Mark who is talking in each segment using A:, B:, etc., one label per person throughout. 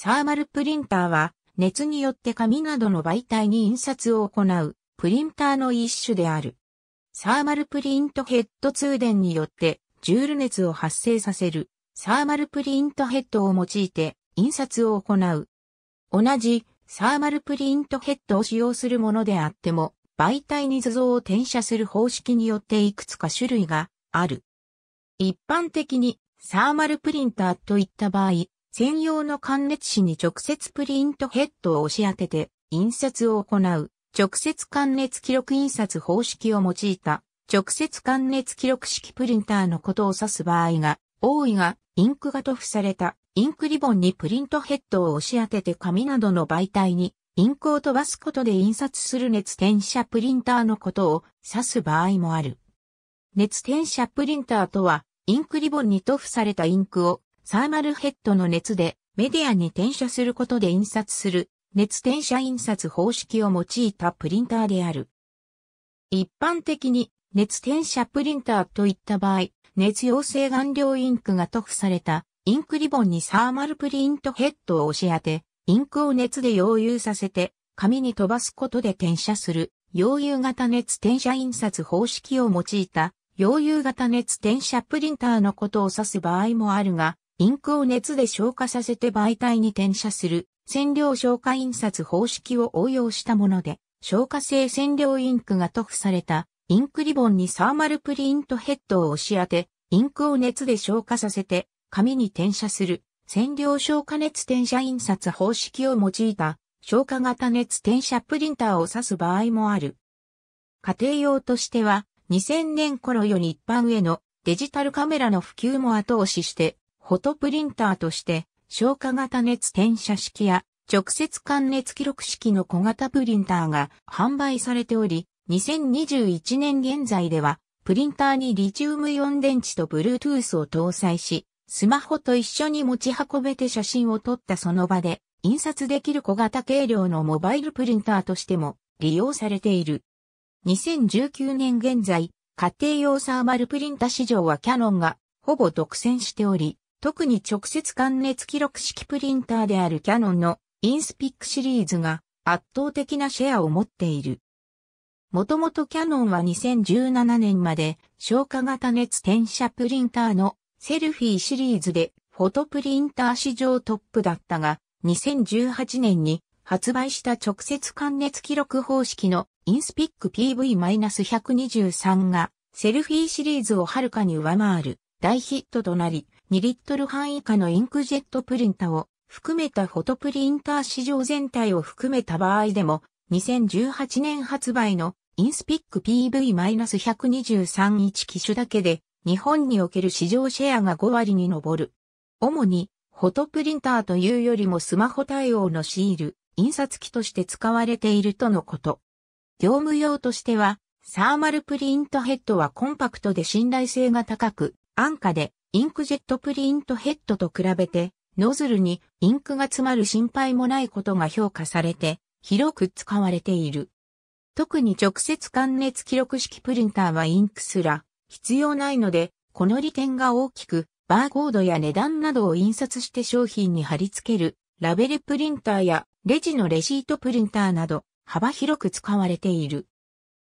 A: サーマルプリンターは、熱によって紙などの媒体に印刷を行う、プリンターの一種である。サーマルプリントヘッド通電によって、ジュール熱を発生させる、サーマルプリントヘッドを用いて、印刷を行う。同じ、サーマルプリントヘッドを使用するものであっても、媒体に図像を転写する方式によっていくつか種類がある。一般的に、サーマルプリンターといった場合、専用の感熱紙に直接プリントヘッドを押し当てて印刷を行う直接感熱記録印刷方式を用いた直接感熱記録式プリンターのことを指す場合が多いがインクが塗布されたインクリボンにプリントヘッドを押し当てて紙などの媒体にインクを飛ばすことで印刷する熱転写プリンターのことを指す場合もある。熱転写プリンターとは、インクリボンに塗布されたインクをサーマルヘッドの熱でメディアに転写することで印刷する熱転写印刷方式を用いたプリンターである。一般的に熱転写プリンターといった場合、熱溶性顔料インクが塗布されたインクリボンにサーマルプリントヘッドを押し当て、インクを熱で溶融させて紙に飛ばすことで転写する溶融型熱転写印刷方式を用いた溶融型熱転写プリンターのことを指す場合もあるが、インクを熱で消化させて媒体に転写する染料消化印刷方式を応用したもので、消化性染料インクが塗布されたインクリボンにサーマルプリントヘッドを押し当て、インクを熱で消化させて紙に転写する染料消化熱転写印刷方式を用いた消化型熱転写プリンターを指す場合もある。家庭用としては2000年頃より一般へのデジタルカメラの普及も後押ししてフォトプリンターとして、消化型熱転写式や直接関熱記録式の小型プリンターが販売されており、2021年現在では、プリンターにリチウムイオン電池と Bluetooth を搭載し、スマホと一緒に持ち運べて写真を撮ったその場で、印刷できる小型軽量のモバイルプリンターとしても利用されている。2019年現在、家庭用サーマルプリンタ市場はキャノンがほぼ独占しており、特に直接関熱記録式プリンターであるキャノンのインスピックシリーズが圧倒的なシェアを持っている。もともとキャノンは2017年まで消化型熱転写プリンターのセルフィーシリーズでフォトプリンター史上トップだったが2018年に発売した直接関熱記録方式のインスピック PV-123 がセルフィーシリーズをはるかに上回る大ヒットとなり2リットル半以下のインクジェットプリンタを含めたフォトプリンター市場全体を含めた場合でも、2018年発売のインスピック PV-1231 機種だけで、日本における市場シェアが5割に上る。主に、フォトプリンターというよりもスマホ対応のシール、印刷機として使われているとのこと。業務用としては、サーマルプリントヘッドはコンパクトで信頼性が高く、安価でインクジェットプリントヘッドと比べて、ノズルにインクが詰まる心配もないことが評価されて、広く使われている。特に直接関熱記録式プリンターはインクすら必要ないので、この利点が大きく、バーコードや値段などを印刷して商品に貼り付ける、ラベルプリンターやレジのレシートプリンターなど、幅広く使われている。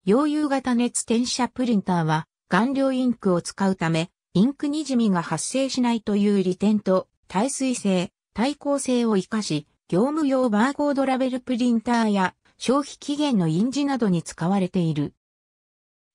A: 溶融型熱転写プリンターは、顔料インクを使うため、インクにじみが発生しないという利点と、耐水性、耐光性を活かし、業務用バーコードラベルプリンターや消費期限の印字などに使われている。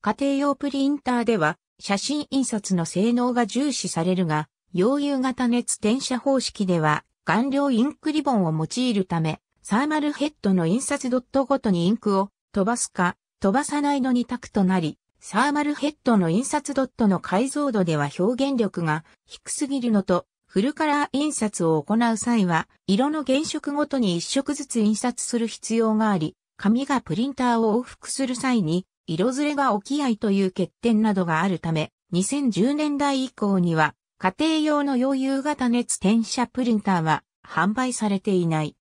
A: 家庭用プリンターでは写真印刷の性能が重視されるが、溶融型熱転写方式では顔料インクリボンを用いるため、サーマルヘッドの印刷ドットごとにインクを飛ばすか飛ばさないのに択となり、サーマルヘッドの印刷ドットの解像度では表現力が低すぎるのと、フルカラー印刷を行う際は、色の原色ごとに一色ずつ印刷する必要があり、紙がプリンターを往復する際に、色ずれが起き合いという欠点などがあるため、2010年代以降には、家庭用の溶融型熱転写プリンターは販売されていない。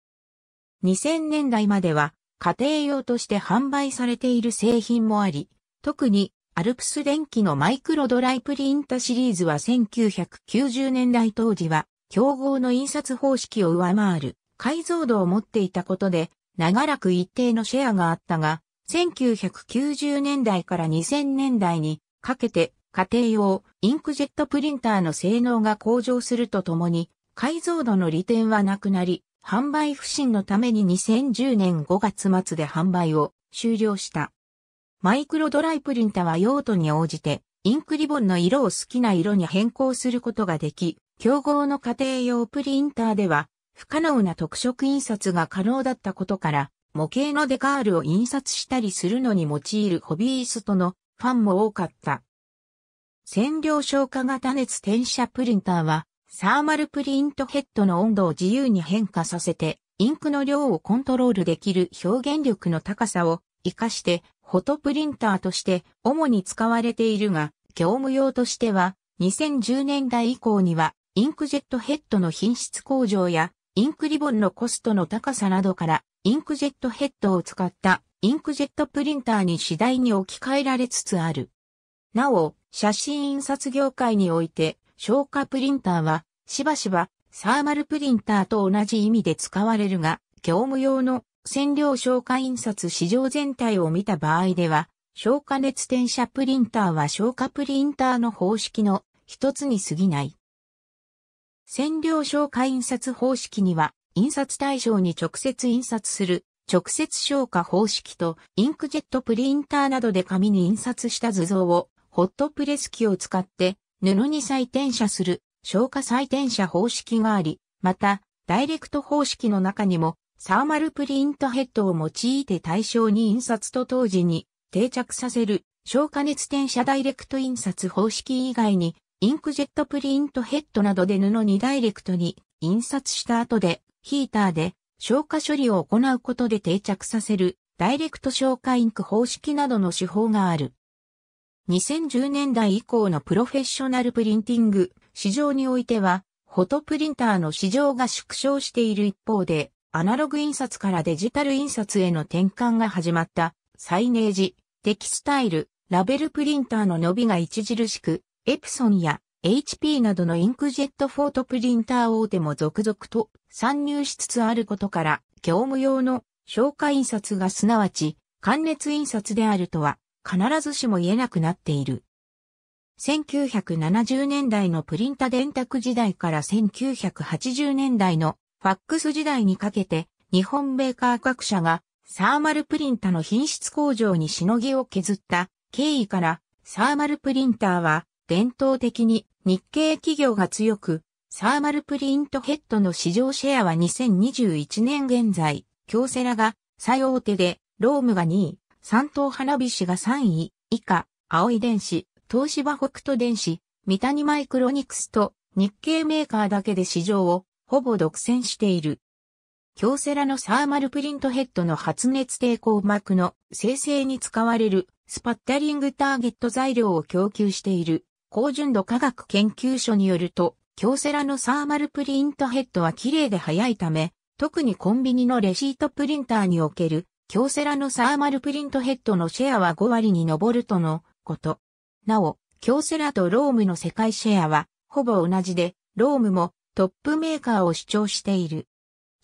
A: 2000年代までは、家庭用として販売されている製品もあり、特にアルプス電機のマイクロドライプリンタシリーズは1990年代当時は競合の印刷方式を上回る解像度を持っていたことで長らく一定のシェアがあったが1990年代から2000年代にかけて家庭用インクジェットプリンターの性能が向上するとともに解像度の利点はなくなり販売不振のために2010年5月末で販売を終了した。マイクロドライプリンタは用途に応じて、インクリボンの色を好きな色に変更することができ、競合の家庭用プリンターでは、不可能な特色印刷が可能だったことから、模型のデカールを印刷したりするのに用いるホビーストのファンも多かった。線量消化型熱転写プリンターは、サーマルプリントヘッドの温度を自由に変化させて、インクの量をコントロールできる表現力の高さを活かしてフォトプリンターとして主に使われているが、業務用としては2010年代以降にはインクジェットヘッドの品質向上やインクリボンのコストの高さなどからインクジェットヘッドを使ったインクジェットプリンターに次第に置き換えられつつある。なお、写真印刷業界において消化プリンターはしばしばサーマルプリンターと同じ意味で使われるが、業務用の染料消化印刷市場全体を見た場合では、消化熱転写プリンターは消化プリンターの方式の一つに過ぎない。染料消化印刷方式には、印刷対象に直接印刷する直接消化方式とインクジェットプリンターなどで紙に印刷した図像をホットプレス機を使って布に再転写する消化再転写方式があり、またダイレクト方式の中にもサーマルプリントヘッドを用いて対象に印刷と当時に定着させる消化熱転写ダイレクト印刷方式以外にインクジェットプリントヘッドなどで布にダイレクトに印刷した後でヒーターで消化処理を行うことで定着させるダイレクト消化インク方式などの手法がある。2010年代以降のプロフェッショナルプリンティング市場においては、フォトプリンターの市場が縮小している一方で、アナログ印刷からデジタル印刷への転換が始まったサイネージ、テキスタイル、ラベルプリンターの伸びが著しく、エプソンや HP などのインクジェットフォートプリンター大手も続々と参入しつつあることから、業務用の消化印刷がすなわち、関熱印刷であるとは、必ずしも言えなくなっている。1970年代のプリンタ電卓時代から1980年代のファックス時代にかけて、日本メーカー各社がサーマルプリンタの品質向上にしのぎを削った経緯からサーマルプリンターは伝統的に日系企業が強くサーマルプリントヘッドの市場シェアは2021年現在京セラが最大手でロームが2位、三等花火師が3位以下、青い電子、東芝北斗電子、三谷マイクロニクスと日系メーカーだけで市場をほぼ独占している。京セラのサーマルプリントヘッドの発熱抵抗膜の生成に使われるスパッタリングターゲット材料を供給している高純度科学研究所によると、京セラのサーマルプリントヘッドは綺麗で早いため、特にコンビニのレシートプリンターにおける京セラのサーマルプリントヘッドのシェアは5割に上るとのこと。なお、京セラとロームの世界シェアはほぼ同じで、ロームもトップメーカーを主張している。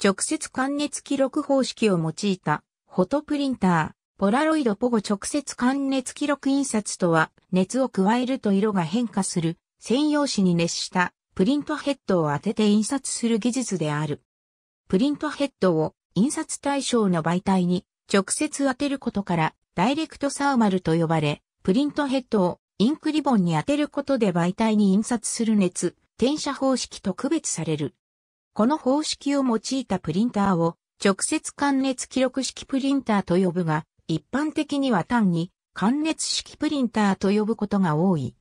A: 直接関熱記録方式を用いたフォトプリンター、ポラロイドポゴ直接関熱記録印刷とは熱を加えると色が変化する専用紙に熱したプリントヘッドを当てて印刷する技術である。プリントヘッドを印刷対象の媒体に直接当てることからダイレクトサーマルと呼ばれ、プリントヘッドをインクリボンに当てることで媒体に印刷する熱、転写方式と区別される。この方式を用いたプリンターを直接関熱記録式プリンターと呼ぶが、一般的には単に関熱式プリンターと呼ぶことが多い。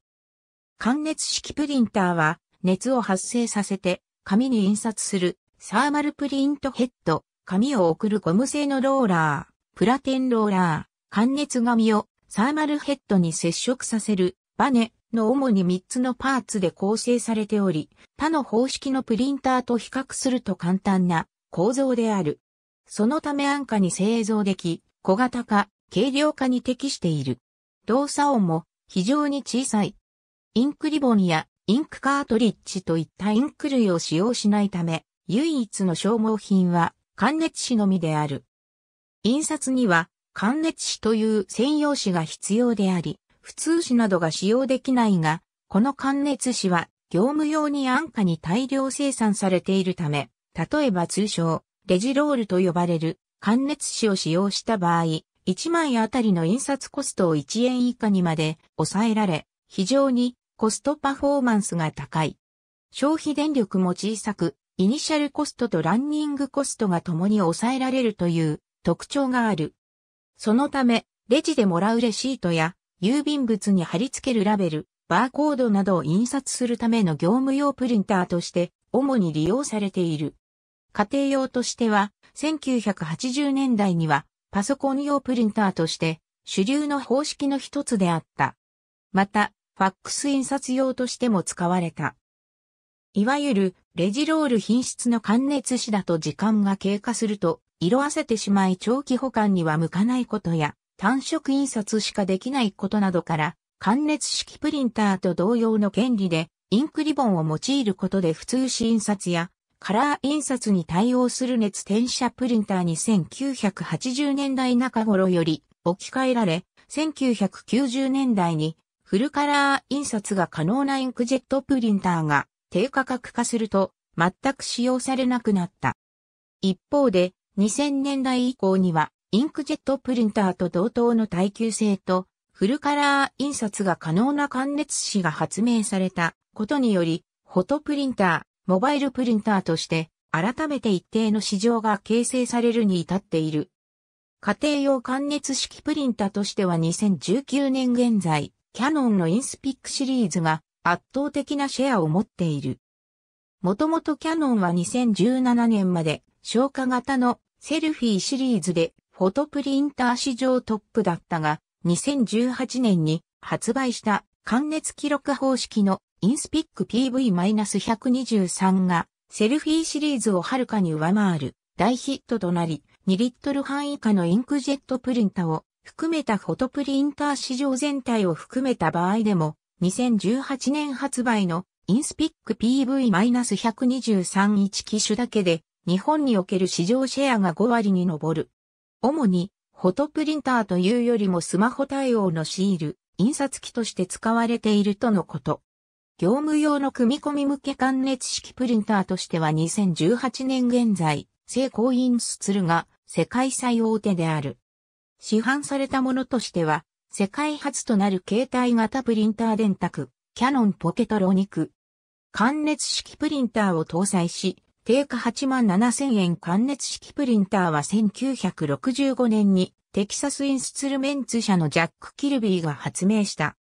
A: 関熱式プリンターは熱を発生させて紙に印刷するサーマルプリントヘッド、紙を送るゴム製のローラー、プラテンローラー、関熱紙をサーマルヘッドに接触させるバネ、の主に3つのパーツで構成されており、他の方式のプリンターと比較すると簡単な構造である。そのため安価に製造でき、小型化、軽量化に適している。動作音も非常に小さい。インクリボンやインクカートリッジといったインク類を使用しないため、唯一の消耗品は関熱紙のみである。印刷には、関熱紙という専用紙が必要であり、普通紙などが使用できないが、この関熱紙は業務用に安価に大量生産されているため、例えば通称、レジロールと呼ばれる関熱紙を使用した場合、1枚あたりの印刷コストを1円以下にまで抑えられ、非常にコストパフォーマンスが高い。消費電力も小さく、イニシャルコストとランニングコストが共に抑えられるという特徴がある。そのため、レジでもらうレシートや郵便物に貼り付けるラベル、バーコードなどを印刷するための業務用プリンターとして主に利用されている。家庭用としては、1980年代にはパソコン用プリンターとして主流の方式の一つであった。また、ファックス印刷用としても使われた。いわゆるレジロール品質の感熱紙だと時間が経過すると色あせてしまい長期保管には向かないことや、単色印刷しかできないことなどから、関熱式プリンターと同様の権利で、インクリボンを用いることで普通紙印刷や、カラー印刷に対応する熱転写プリンターに1980年代中頃より置き換えられ、1990年代にフルカラー印刷が可能なインクジェットプリンターが低価格化すると全く使用されなくなった。一方で2000年代以降にはインクジェットプリンターと同等の耐久性と、フルカラー印刷が可能な感熱紙が発明されたことにより、フォトプリンター、モバイルプリンターとして、改めて一定の市場が形成されるに至っている。家庭用感熱式プリンターとしては2019年現在、キャノンのインスピックシリーズが圧倒的なシェアを持っている。もともとキャノンは2017年まで消化型のセルフィーシリーズでフォトプリンター史上トップだったが、2018年に発売した関熱記録方式のインスピック PV-123 がセルフィーシリーズをはるかに上回る大ヒットとなり、2リットル半以下のインクジェットプリンタを含めたフォトプリンター市場全体を含めた場合でも、2018年発売のインスピック PV-123 1機種だけで、日本における市場シェアが5割に上る。主に、フォトプリンターというよりもスマホ対応のシール、印刷機として使われているとのこと。業務用の組み込み向け関熱式プリンターとしては2018年現在、成功インスツルが世界最大手である。市販されたものとしては、世界初となる携帯型プリンター電卓、キャノンポケトロニク。関熱式プリンターを搭載し、定価8万7千円関熱式プリンターは1965年にテキサスインスツルメンツ社のジャック・キルビーが発明した。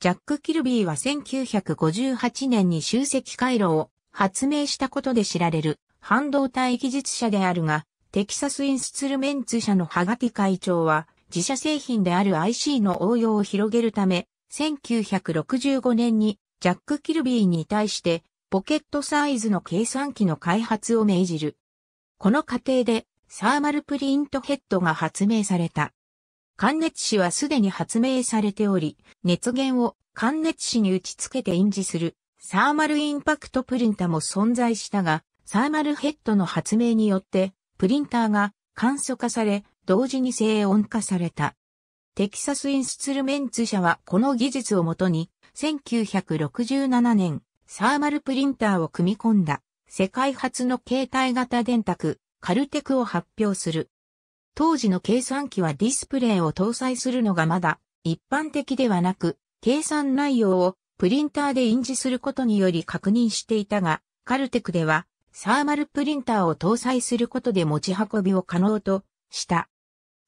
A: ジャック・キルビーは1958年に集積回路を発明したことで知られる半導体技術者であるが、テキサスインスツルメンツ社のハガティ会長は自社製品である IC の応用を広げるため、1965年にジャック・キルビーに対してポケットサイズの計算機の開発を命じる。この過程で、サーマルプリントヘッドが発明された。関熱紙はすでに発明されており、熱源を関熱紙に打ち付けて印字する、サーマルインパクトプリンタも存在したが、サーマルヘッドの発明によって、プリンターが簡素化され、同時に静音化された。テキサスインスツルメンツ社はこの技術をもとに、1967年、サーマルプリンターを組み込んだ世界初の携帯型電卓、カルテクを発表する。当時の計算機はディスプレイを搭載するのがまだ一般的ではなく、計算内容をプリンターで印字することにより確認していたが、カルテクではサーマルプリンターを搭載することで持ち運びを可能とした。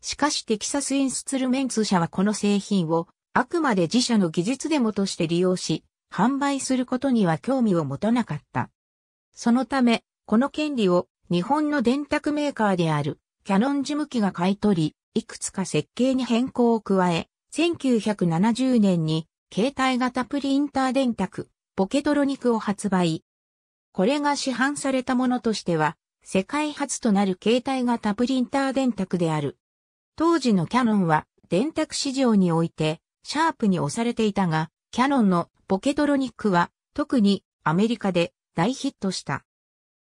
A: しかしテキサスインスツルメンツ社はこの製品をあくまで自社の技術デモとして利用し、販売することには興味を持たなかった。そのため、この権利を日本の電卓メーカーであるキャノン事務機が買い取り、いくつか設計に変更を加え、1970年に携帯型プリンター電卓、ポケトロニクを発売。これが市販されたものとしては、世界初となる携帯型プリンター電卓である。当時のキャノンは電卓市場においてシャープに押されていたが、キャノンのポケトロニックは特にアメリカで大ヒットした。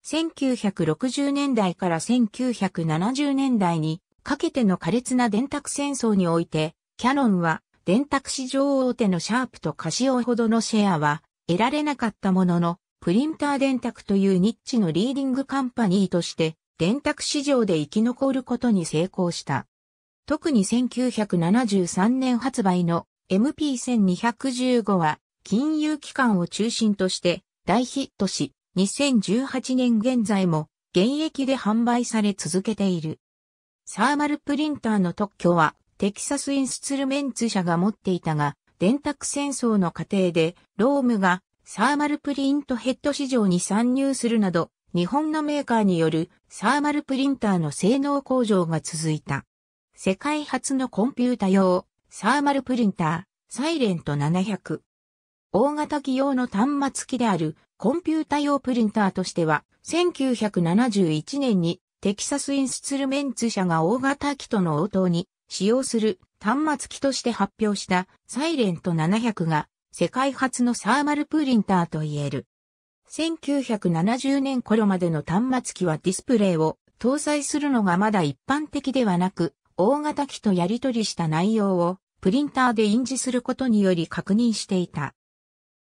A: 1960年代から1970年代にかけての苛烈な電卓戦争において、キャノンは電卓市場大手のシャープとカシオほどのシェアは得られなかったものの、プリンター電卓というニッチのリーディングカンパニーとして電卓市場で生き残ることに成功した。特に1973年発売の MP1215 は金融機関を中心として大ヒットし、2018年現在も現役で販売され続けている。サーマルプリンターの特許はテキサスインスツルメンツ社が持っていたが、電卓戦争の過程でロームがサーマルプリントヘッド市場に参入するなど、日本のメーカーによるサーマルプリンターの性能向上が続いた。世界初のコンピュータ用サーマルプリンターサイレント700大型機用の端末機であるコンピュータ用プリンターとしては、1971年にテキサスインスツルメンツ社が大型機との応答に使用する端末機として発表したサイレント700が世界初のサーマルプリンターと言える。1970年頃までの端末機はディスプレイを搭載するのがまだ一般的ではなく、大型機とやり取りした内容をプリンターで印字することにより確認していた。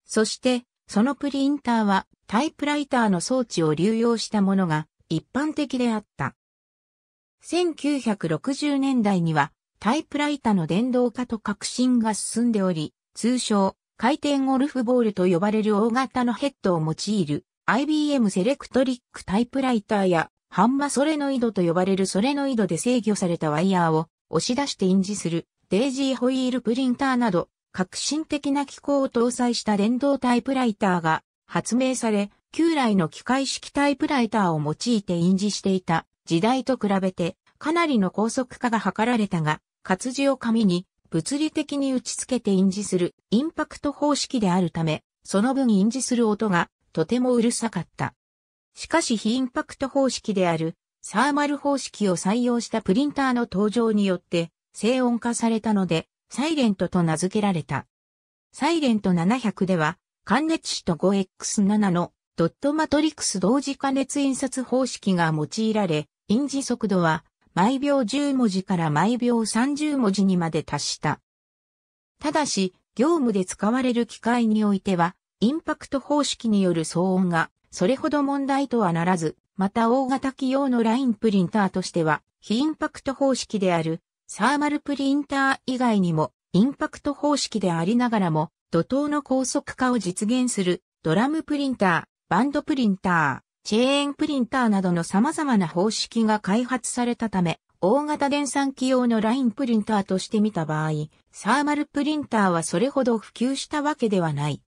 A: そして、そのプリンターはタイプライターの装置を流用したものが一般的であった。1960年代にはタイプライターの電動化と革新が進んでおり、通称回転ゴルフボールと呼ばれる大型のヘッドを用いる IBM セレクトリックタイプライターやハンマソレノイドと呼ばれるソレノイドで制御されたワイヤーを押し出して印字するデイジーホイールプリンターなど革新的な機構を搭載した電動タイプライターが発明され、旧来の機械式タイプライターを用いて印字していた時代と比べてかなりの高速化が図られたが、活字を紙に物理的に打ち付けて印字するインパクト方式であるため、その分印字する音がとてもうるさかった。しかし非インパクト方式であるサーマル方式を採用したプリンターの登場によって静音化されたので、サイレントと名付けられた。サイレント700では、関熱紙と 5X7 のドットマトリクス同時加熱印刷方式が用いられ、印字速度は毎秒10文字から毎秒30文字にまで達した。ただし、業務で使われる機械においては、インパクト方式による騒音が、それほど問題とはならず、また大型機用のラインプリンターとしては、非インパクト方式であるサーマルプリンター以外にも、インパクト方式でありながらも、怒涛の高速化を実現する、ドラムプリンター、バンドプリンター、チェーンプリンターなどの様々な方式が開発されたため、大型電算機用のラインプリンターとして見た場合、サーマルプリンターはそれほど普及したわけではない。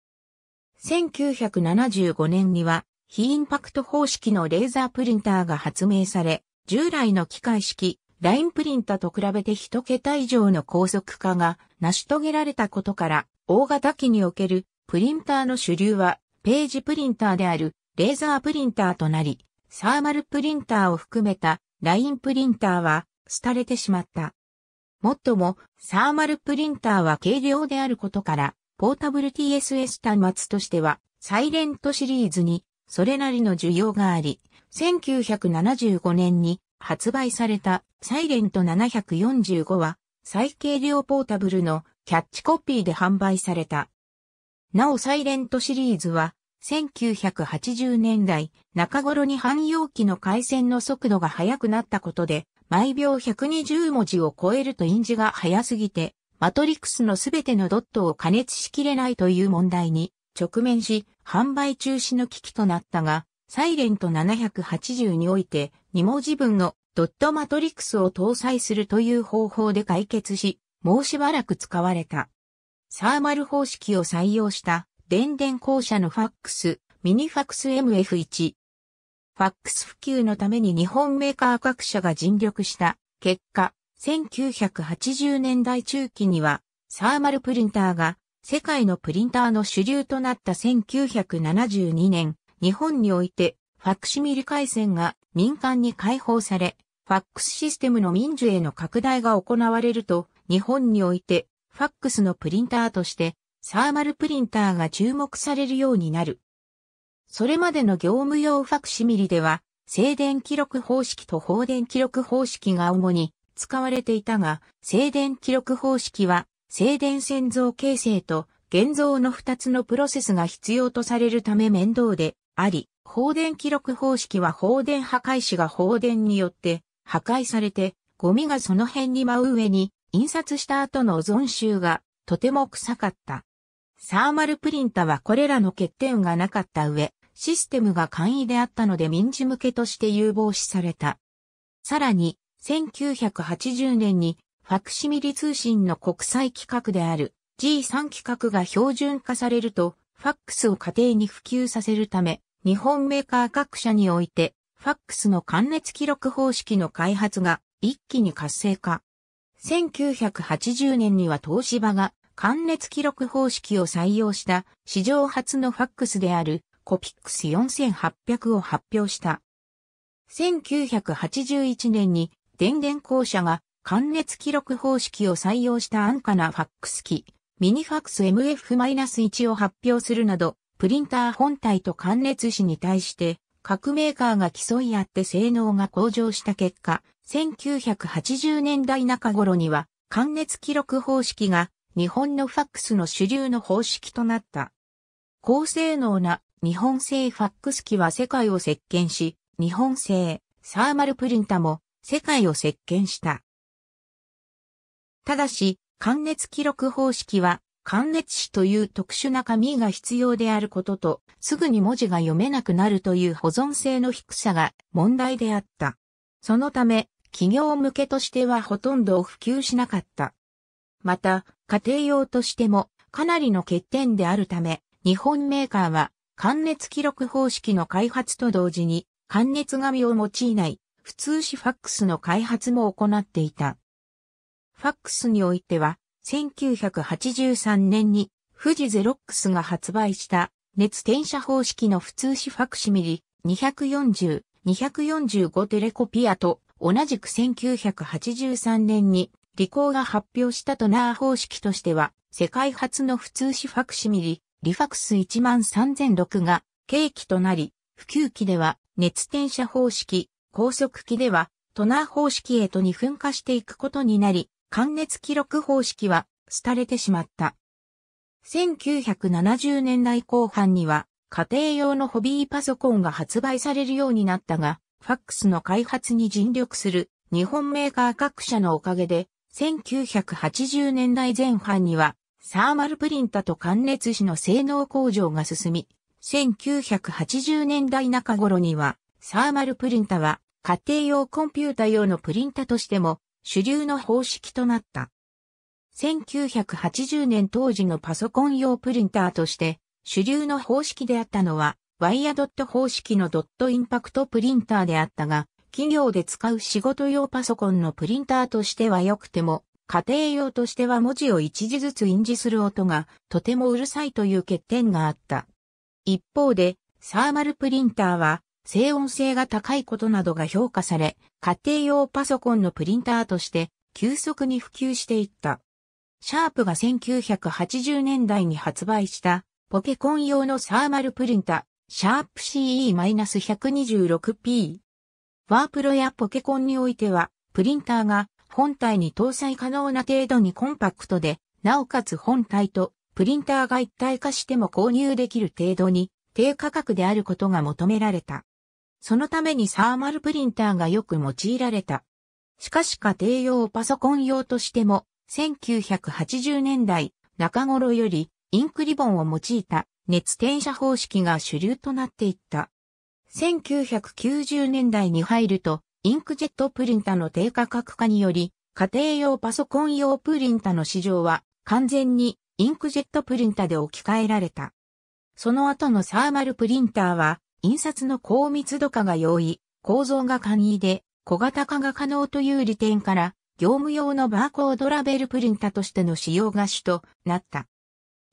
A: 1975年には、非インパクト方式のレーザープリンターが発明され、従来の機械式、ラインプリンタと比べて一桁以上の高速化が成し遂げられたことから、大型機におけるプリンターの主流は、ページプリンターであるレーザープリンターとなり、サーマルプリンターを含めたラインプリンターは廃れてしまった。もっとも、サーマルプリンターは軽量であることから、ポータブル TSS 端末としては、サイレントシリーズに、それなりの需要があり、1975年に発売されたサイレント745は最軽量ポータブルのキャッチコピーで販売された。なおサイレントシリーズは1980年代中頃に汎用機の回線の速度が速くなったことで毎秒120文字を超えると印字が速すぎてマトリックスのすべてのドットを加熱しきれないという問題に直面し販売中止の危機となったがサイレント780において2文字分のドットマトリックスを搭載するという方法で解決し、もうしばらく使われた。サーマル方式を採用した電電公社のファックス、ミニファックス MF1。ファックス普及のために日本メーカー各社が尽力した結果、1980年代中期にはサーマルプリンターが世界のプリンターの主流となった1972年、日本においてファクシミリ回線が民間に開放され、ファックスシステムの民需への拡大が行われると、日本において、ファックスのプリンターとして、サーマルプリンターが注目されるようになる。それまでの業務用ファクシミリでは、静電記録方式と放電記録方式が主に使われていたが、静電記録方式は、静電線像形成と現像の2つのプロセスが必要とされるため面倒であり、放電記録方式は放電破壊士が放電によって破壊されて、ゴミがその辺に舞う上に印刷した後のオゾン臭がとても臭かった。サーマルプリンタはこれらの欠点がなかった上、システムが簡易であったので民事向けとして有望視された。さらに、1980年にファクシミリ通信の国際規格である G3 規格が標準化されると、ファックスを家庭に普及させるため、日本メーカー各社において、ファックスの関熱記録方式の開発が一気に活性化。1980年には東芝が関熱記録方式を採用した史上初のファックスであるコピックス4800を発表した。1981年に電電公社が関熱記録方式を採用した安価なファックス機ミニファックス MF-1 を発表するなどプリンター本体と関熱紙に対して、各メーカーが競い合って性能が向上した結果、1980年代中頃には、関熱記録方式が日本のファックスの主流の方式となった。高性能な日本製ファックス機は世界を席巻し、日本製サーマルプリンタも世界を席巻した。ただし、関熱記録方式は感熱紙という特殊な紙が必要であることと、すぐに文字が読めなくなるという保存性の低さが問題であった。そのため、企業向けとしてはほとんど普及しなかった。また、家庭用としてもかなりの欠点であるため、日本メーカーは、関熱記録方式の開発と同時に、関熱紙を用いない、普通紙ファックスの開発も行っていた。ファックスにおいては、1983年に富士ゼロックスが発売した熱転写方式の普通紙ファクシミリ240、245テレコピアと同じく1983年にリコーが発表したトナー方式としては世界初の普通紙ファクシミリリファクス13006が契機となり普及期では熱転写方式、高速機ではトナー方式へと2分化していくことになり関熱記録方式は、廃れてしまった。1970年代後半には、家庭用のホビーパソコンが発売されるようになったが、ファックスの開発に尽力する日本メーカー各社のおかげで、1980年代前半には、サーマルプリンタと関熱紙の性能向上が進み、1980年代中頃には、サーマルプリンタは家庭用コンピュータ用のプリンタとしても主流の方式となった。1980年当時のパソコン用プリンターとして主流の方式であったのはワイヤドット方式のドットインパクトプリンターであったが企業で使う仕事用パソコンのプリンターとしては良くても家庭用としては文字を一字ずつ印字する音がとてもうるさいという欠点があった。一方でサーマルプリンターは静音性が高いことなどが評価され、家庭用パソコンのプリンターとして急速に普及していった。シャープが1980年代に発売したポケコン用のサーマルプリンタ、シャープ CE-126P。ワープロやポケコンにおいては、プリンターが本体に搭載可能な程度にコンパクトで、なおかつ本体とプリンターが一体化しても購入できる程度に低価格であることが求められた。そのためにサーマルプリンターがよく用いられた。しかし家庭用パソコン用としても、1980年代中頃よりインクリボンを用いた熱転写方式が主流となっていった。1990年代に入ると、インクジェットプリンタの低価格化により、家庭用パソコン用プリンタの市場は完全にインクジェットプリンタで置き換えられた。その後のサーマルプリンターは印刷の高密度化が容易、構造が簡易で、小型化が可能という利点から、業務用のバーコードラベルプリンタとしての使用が主となった。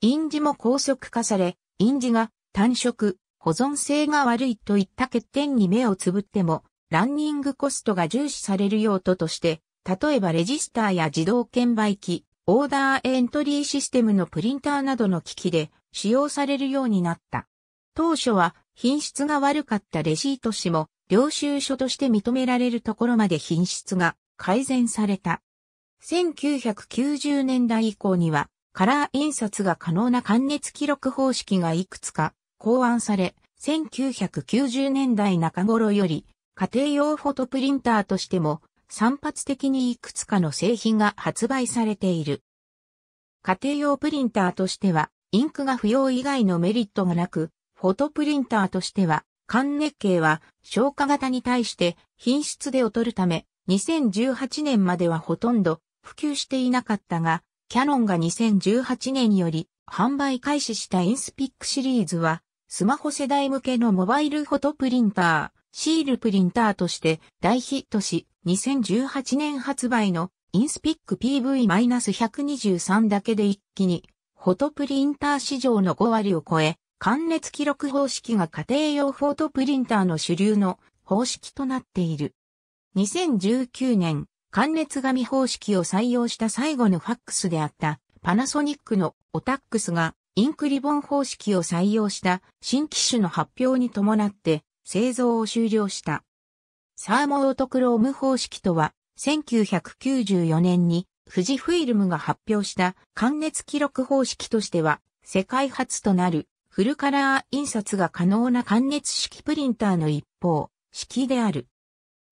A: 印字も高速化され、印字が単色、保存性が悪いといった欠点に目をつぶっても、ランニングコストが重視される用途として、例えばレジスターや自動券売機、オーダーエントリーシステムのプリンターなどの機器で使用されるようになった。当初は品質が悪かったレシート紙も領収書として認められるところまで品質が改善された。1990年代以降にはカラー印刷が可能な関熱記録方式がいくつか考案され、1990年代中頃より家庭用フォトプリンターとしても散発的にいくつかの製品が発売されている。家庭用プリンターとしてはインクが不要以外のメリットがなく、フォトプリンターとしては、寒熱系は消化型に対して品質で劣るため、2018年まではほとんど普及していなかったが、キャノンが2018年より販売開始したインスピックシリーズは、スマホ世代向けのモバイルフォトプリンター、シールプリンターとして大ヒットし、2018年発売のインスピック PV-123 だけで一気に、フォトプリンター市場の5割を超え、関熱記録方式が家庭用フォートプリンターの主流の方式となっている。2019年、関熱紙方式を採用した最後のファックスであったパナソニックのオタックスがインクリボン方式を採用した新機種の発表に伴って製造を終了した。サーモオートクローム方式とは1994年に富士フイルムが発表した関熱記録方式としては世界初となるフルカラー印刷が可能な感熱式プリンターの一方、式である。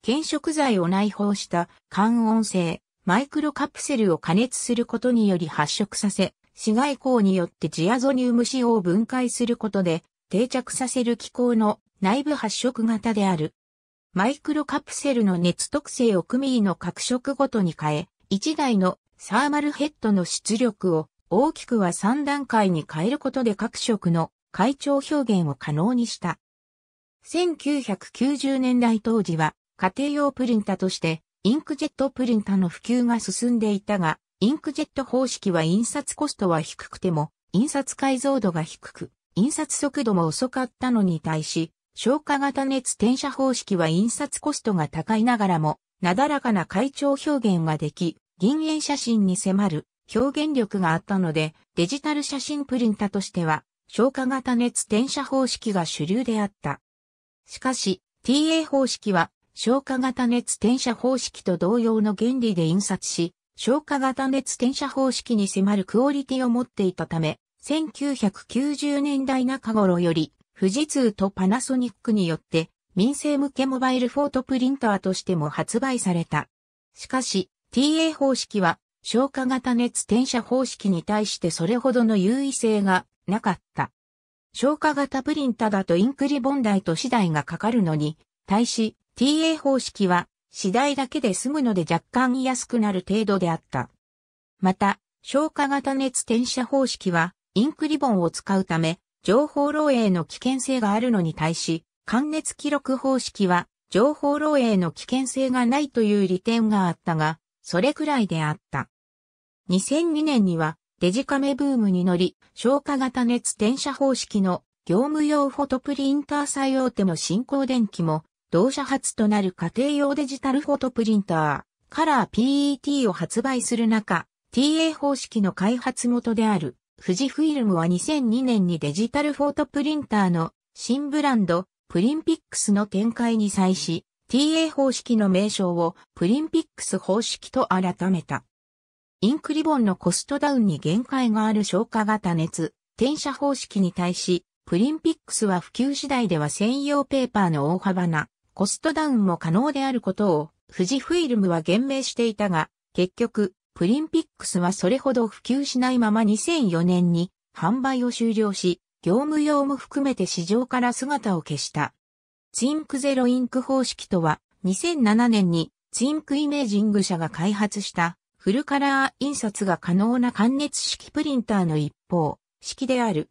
A: 検食剤を内包した感音性、マイクロカプセルを加熱することにより発色させ、紫外光によってジアゾニウム脂肪を分解することで定着させる機構の内部発色型である。マイクロカプセルの熱特性を組位の各色ごとに変え、1台のサーマルヘッドの出力を大きくは3段階に変えることで各色の会長表現を可能にした。1990年代当時は家庭用プリンタとしてインクジェットプリンタの普及が進んでいたが、インクジェット方式は印刷コストは低くても、印刷解像度が低く、印刷速度も遅かったのに対し、消化型熱転写方式は印刷コストが高いながらも、なだらかな会長表現ができ、銀塩写真に迫る表現力があったので、デジタル写真プリンタとしては、消化型熱転写方式が主流であった。しかし、TA 方式は、消化型熱転写方式と同様の原理で印刷し、消化型熱転写方式に迫るクオリティを持っていたため、1990年代中頃より、富士通とパナソニックによって、民生向けモバイルフォートプリンターとしても発売された。しかし、TA 方式は、消化型熱転写方式に対してそれほどの優位性がなかった。消化型プリンタだとインクリボン代と次第がかかるのに、対し TA 方式は次第だけで済むので若干安くなる程度であった。また、消化型熱転写方式はインクリボンを使うため、情報漏洩の危険性があるのに対し、関熱記録方式は情報漏洩の危険性がないという利点があったが、それくらいであった。2002年にはデジカメブームに乗り、消火型熱転写方式の業務用フォトプリンター採用手の新興。電機も、同社初となる家庭用デジタルフォトプリンター、カラー PET を発売する中、TA 方式の開発元である、富士フィルムは2002年にデジタルフォトプリンターの新ブランド、プリンピックスの展開に際し、TA 方式の名称をプリンピックス方式と改めた。インクリボンのコストダウンに限界がある消化型熱、転写方式に対し、プリンピックスは普及次第では専用ペーパーの大幅なコストダウンも可能であることを富士フイルムは言明していたが、結局、プリンピックスはそれほど普及しないまま2004年に販売を終了し、業務用も含めて市場から姿を消した。ツインクゼロインク方式とは、2007年にツインクイメージング社が開発したフルカラー印刷が可能な感熱式プリンターの一方、式である。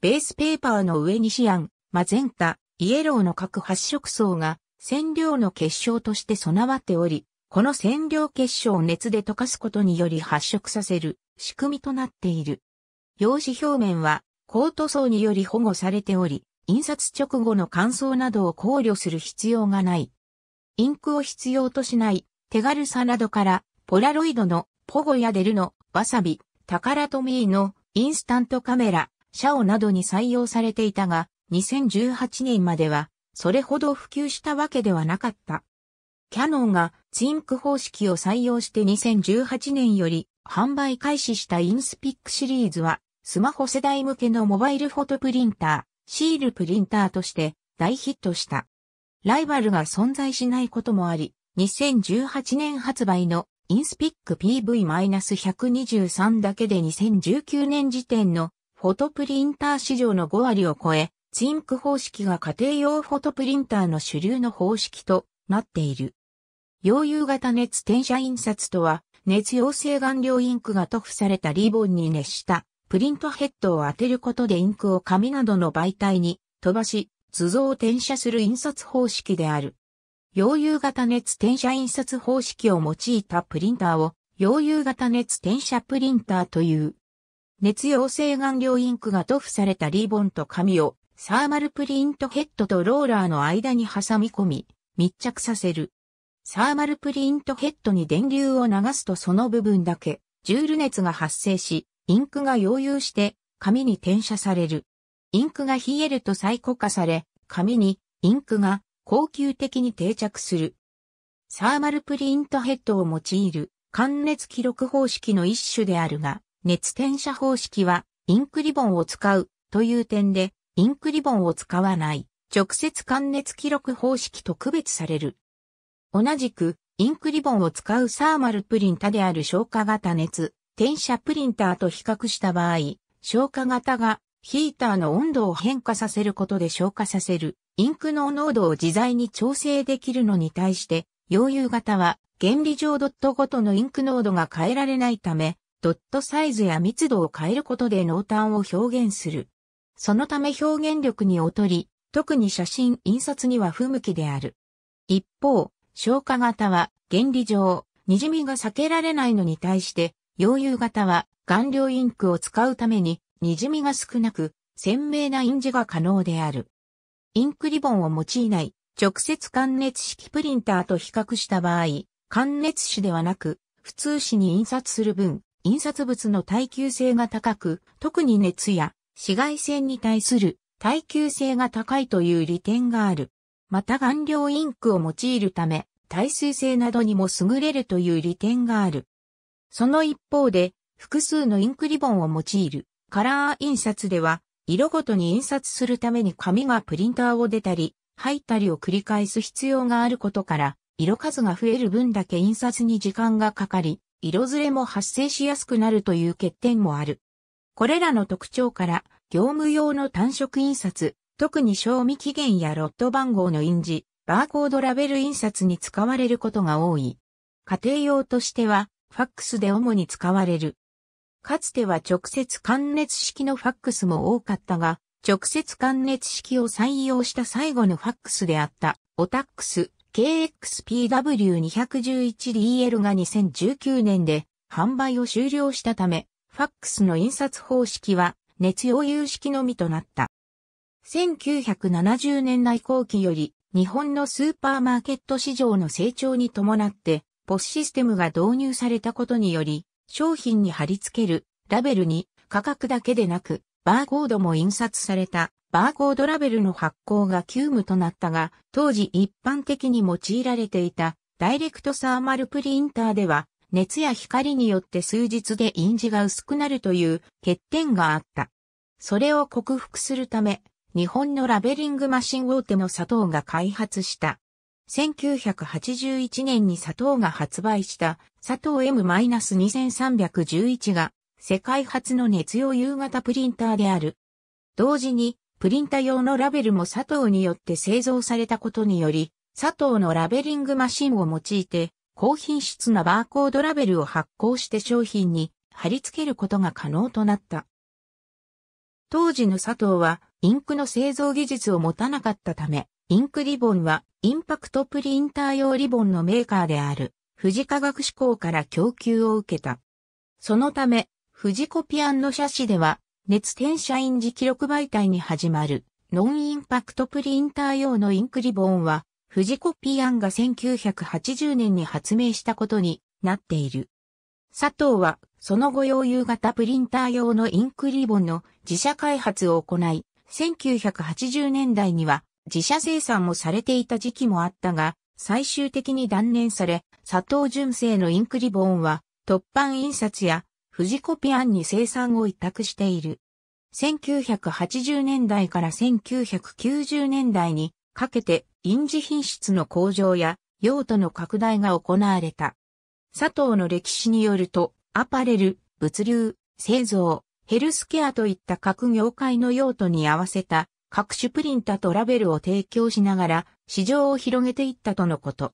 A: ベースペーパーの上にシアン、マゼンタ、イエローの各発色層が染料の結晶として備わっており、この染料結晶を熱で溶かすことにより発色させる仕組みとなっている。用紙表面はコート層により保護されており、印刷直後の乾燥などを考慮する必要がない。インクを必要としない手軽さなどからポラロイドのポゴヤデルのワサビ、タカラトミーのインスタントカメラ、シャオなどに採用されていたが、2018年まではそれほど普及したわけではなかった。キャノンがツインク方式を採用して2018年より販売開始したインスピックシリーズはスマホ世代向けのモバイルフォトプリンター、シールプリンターとして大ヒットした。ライバルが存在しないこともあり、2018年発売のインスピック PV-123 だけで2019年時点のフォトプリンター市場の5割を超え、ツインク方式が家庭用フォトプリンターの主流の方式となっている。溶融型熱転写印刷とは、熱溶性顔料インクが塗布されたリボンに熱したプリントヘッドを当てることでインクを紙などの媒体に飛ばし、図像を転写する印刷方式である。溶融型熱転写印刷方式を用いたプリンターを溶融型熱転写プリンターという。熱溶性顔料インクが塗布されたリボンと紙をサーマルプリントヘッドとローラーの間に挟み込み密着させる。サーマルプリントヘッドに電流を流すとその部分だけジュール熱が発生し、インクが溶融して紙に転写される。インクが冷えると再固化され、紙にインクが恒久的に定着する。サーマルプリントヘッドを用いる関熱記録方式の一種であるが、熱転写方式はインクリボンを使うという点で、インクリボンを使わない直接関熱記録方式と区別される。同じく、インクリボンを使うサーマルプリンタである消化型熱、転写プリンターと比較した場合、消化型がヒーターの温度を変化させることで消化させるインクの濃度を自在に調整できるのに対して、溶融型は原理上ドットごとのインク濃度が変えられないため、ドットサイズや密度を変えることで濃淡を表現する。そのため表現力に劣り、特に写真印刷には不向きである。一方、消化型は原理上、滲みが避けられないのに対して、溶融型は顔料インクを使うために、滲みが少なく、鮮明な印字が可能である。インクリボンを用いない直接関熱式プリンターと比較した場合、関熱紙ではなく、普通紙に印刷する分、印刷物の耐久性が高く、特に熱や紫外線に対する耐久性が高いという利点がある。また顔料インクを用いるため、耐水性などにも優れるという利点がある。その一方で、複数のインクリボンを用いるカラー印刷では、色ごとに印刷するために紙がプリンターを出たり、入ったりを繰り返す必要があることから、色数が増える分だけ印刷に時間がかかり、色ずれも発生しやすくなるという欠点もある。これらの特徴から、業務用の単色印刷、特に賞味期限やロット番号の印字、バーコードラベル印刷に使われることが多い。家庭用としては、ファックスで主に使われる。かつては直接関熱式のファックスも多かったが、直接関熱式を採用した最後のファックスであった、オタックス KXPW211DL が2019年で販売を終了したため、ファックスの印刷方式は熱溶融式のみとなった。1970年代後期より日本のスーパーマーケット市場の成長に伴って、ポスシステムが導入されたことにより、商品に貼り付けるラベルに価格だけでなくバーコードも印刷されたバーコードラベルの発行が急務となったが当時一般的に用いられていたダイレクトサーマルプリンターでは熱や光によって数日で印字が薄くなるという欠点があった。それを克服するため日本のラベリングマシン大手の佐藤が開発した1981年に佐藤が発売した佐藤 M-2311 が世界初の熱用夕型プリンターである。同時にプリンタ用のラベルも佐藤によって製造されたことにより、佐藤のラベリングマシンを用いて高品質なバーコードラベルを発行して商品に貼り付けることが可能となった。当時の佐藤はインクの製造技術を持たなかったため、インクリボンは、インパクトプリンター用リボンのメーカーである、富士科学志向から供給を受けた。そのため、富士コピアンの写真では、熱転写印字記録媒体に始まる、ノンインパクトプリンター用のインクリボンは、富士コピアンが1980年に発明したことになっている。佐藤は、その後用夕型プリンター用のインクリボンの自社開発を行い、1980年代には自社生産もされていた時期もあったが、最終的に断念され、佐藤純正のインクリボーンは、突版印刷や、富士コピアンに生産を委託している。1980年代から1990年代にかけて印字品質の向上や用途の拡大が行われた。佐藤の歴史によると、アパレル、物流、製造、ヘルスケアといった各業界の用途に合わせた各種プリンタとラベルを提供しながら市場を広げていったとのこと。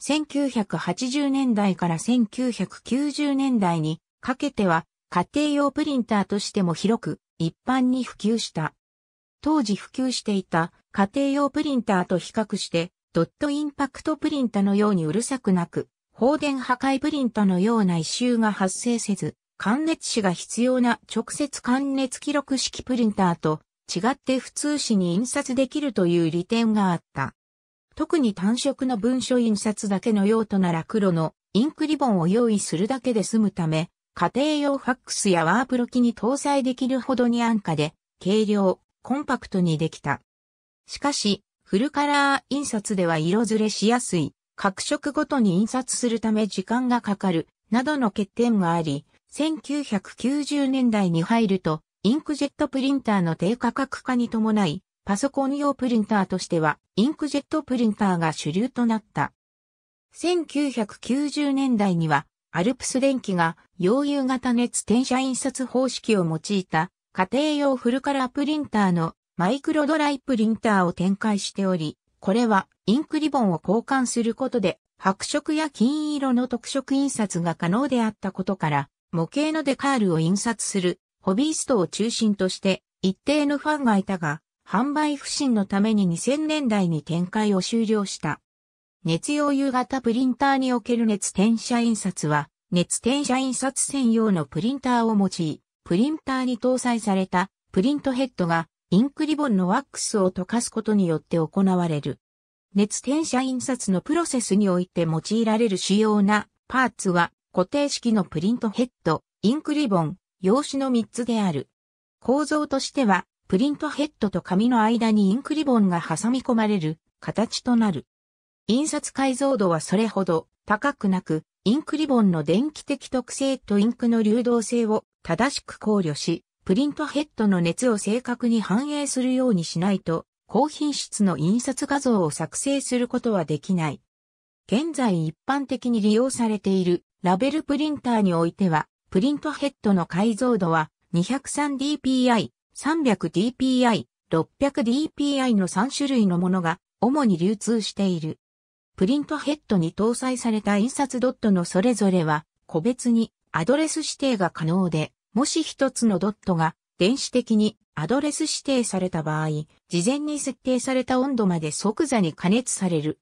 A: 1980年代から1990年代にかけては家庭用プリンターとしても広く一般に普及した。当時普及していた家庭用プリンターと比較してドットインパクトプリンタのようにうるさくなく、放電破壊プリンタのような異臭が発生せず、感熱紙が必要な直接感熱記録式プリンターと違って普通紙に印刷できるという利点があった。特に単色の文書印刷だけの用途なら黒のインクリボンを用意するだけで済むため、家庭用ファックスやワープロ機に搭載できるほどに安価で、軽量、コンパクトにできた。しかし、フルカラー印刷では色ずれしやすい、各色ごとに印刷するため時間がかかる、などの欠点があり、1990年代に入ると、インクジェットプリンターの低価格化に伴い、パソコン用プリンターとしては、インクジェットプリンターが主流となった。1990年代には、アルプス電機が、溶融型熱転写印刷方式を用いた、家庭用フルカラープリンターのマイクロドライプリンターを展開しており、これはインクリボンを交換することで白色や金色の特色印刷が可能であったことから、模型のデカールを印刷するホビーストを中心として一定のファンがいたが、販売不振のために2000年代に展開を終了した。熱用油型プリンターにおける熱転写印刷は、熱転写印刷専用のプリンターを用い、プリンターに搭載されたプリントヘッドがインクリボンのワックスを溶かすことによって行われる。熱転写印刷のプロセスにおいて用いられる主要なパーツは固定式のプリントヘッド、インクリボン、用紙の3つである。構造としては、プリントヘッドと紙の間にインクリボンが挟み込まれる形となる。印刷解像度はそれほど高くなく、インクリボンの電気的特性とインクの流動性を正しく考慮し、プリントヘッドの熱を正確に反映するようにしないと、高品質の印刷画像を作成することはできない。現在一般的に利用されているラベルプリンターにおいては、プリントヘッドの解像度は 203dpi、300dpi、600dpi の3種類のものが主に流通している。プリントヘッドに搭載された印刷ドットのそれぞれは個別にアドレス指定が可能で、もし一つのドットが電子的にアドレス指定された場合、事前に設定された温度まで即座に加熱される。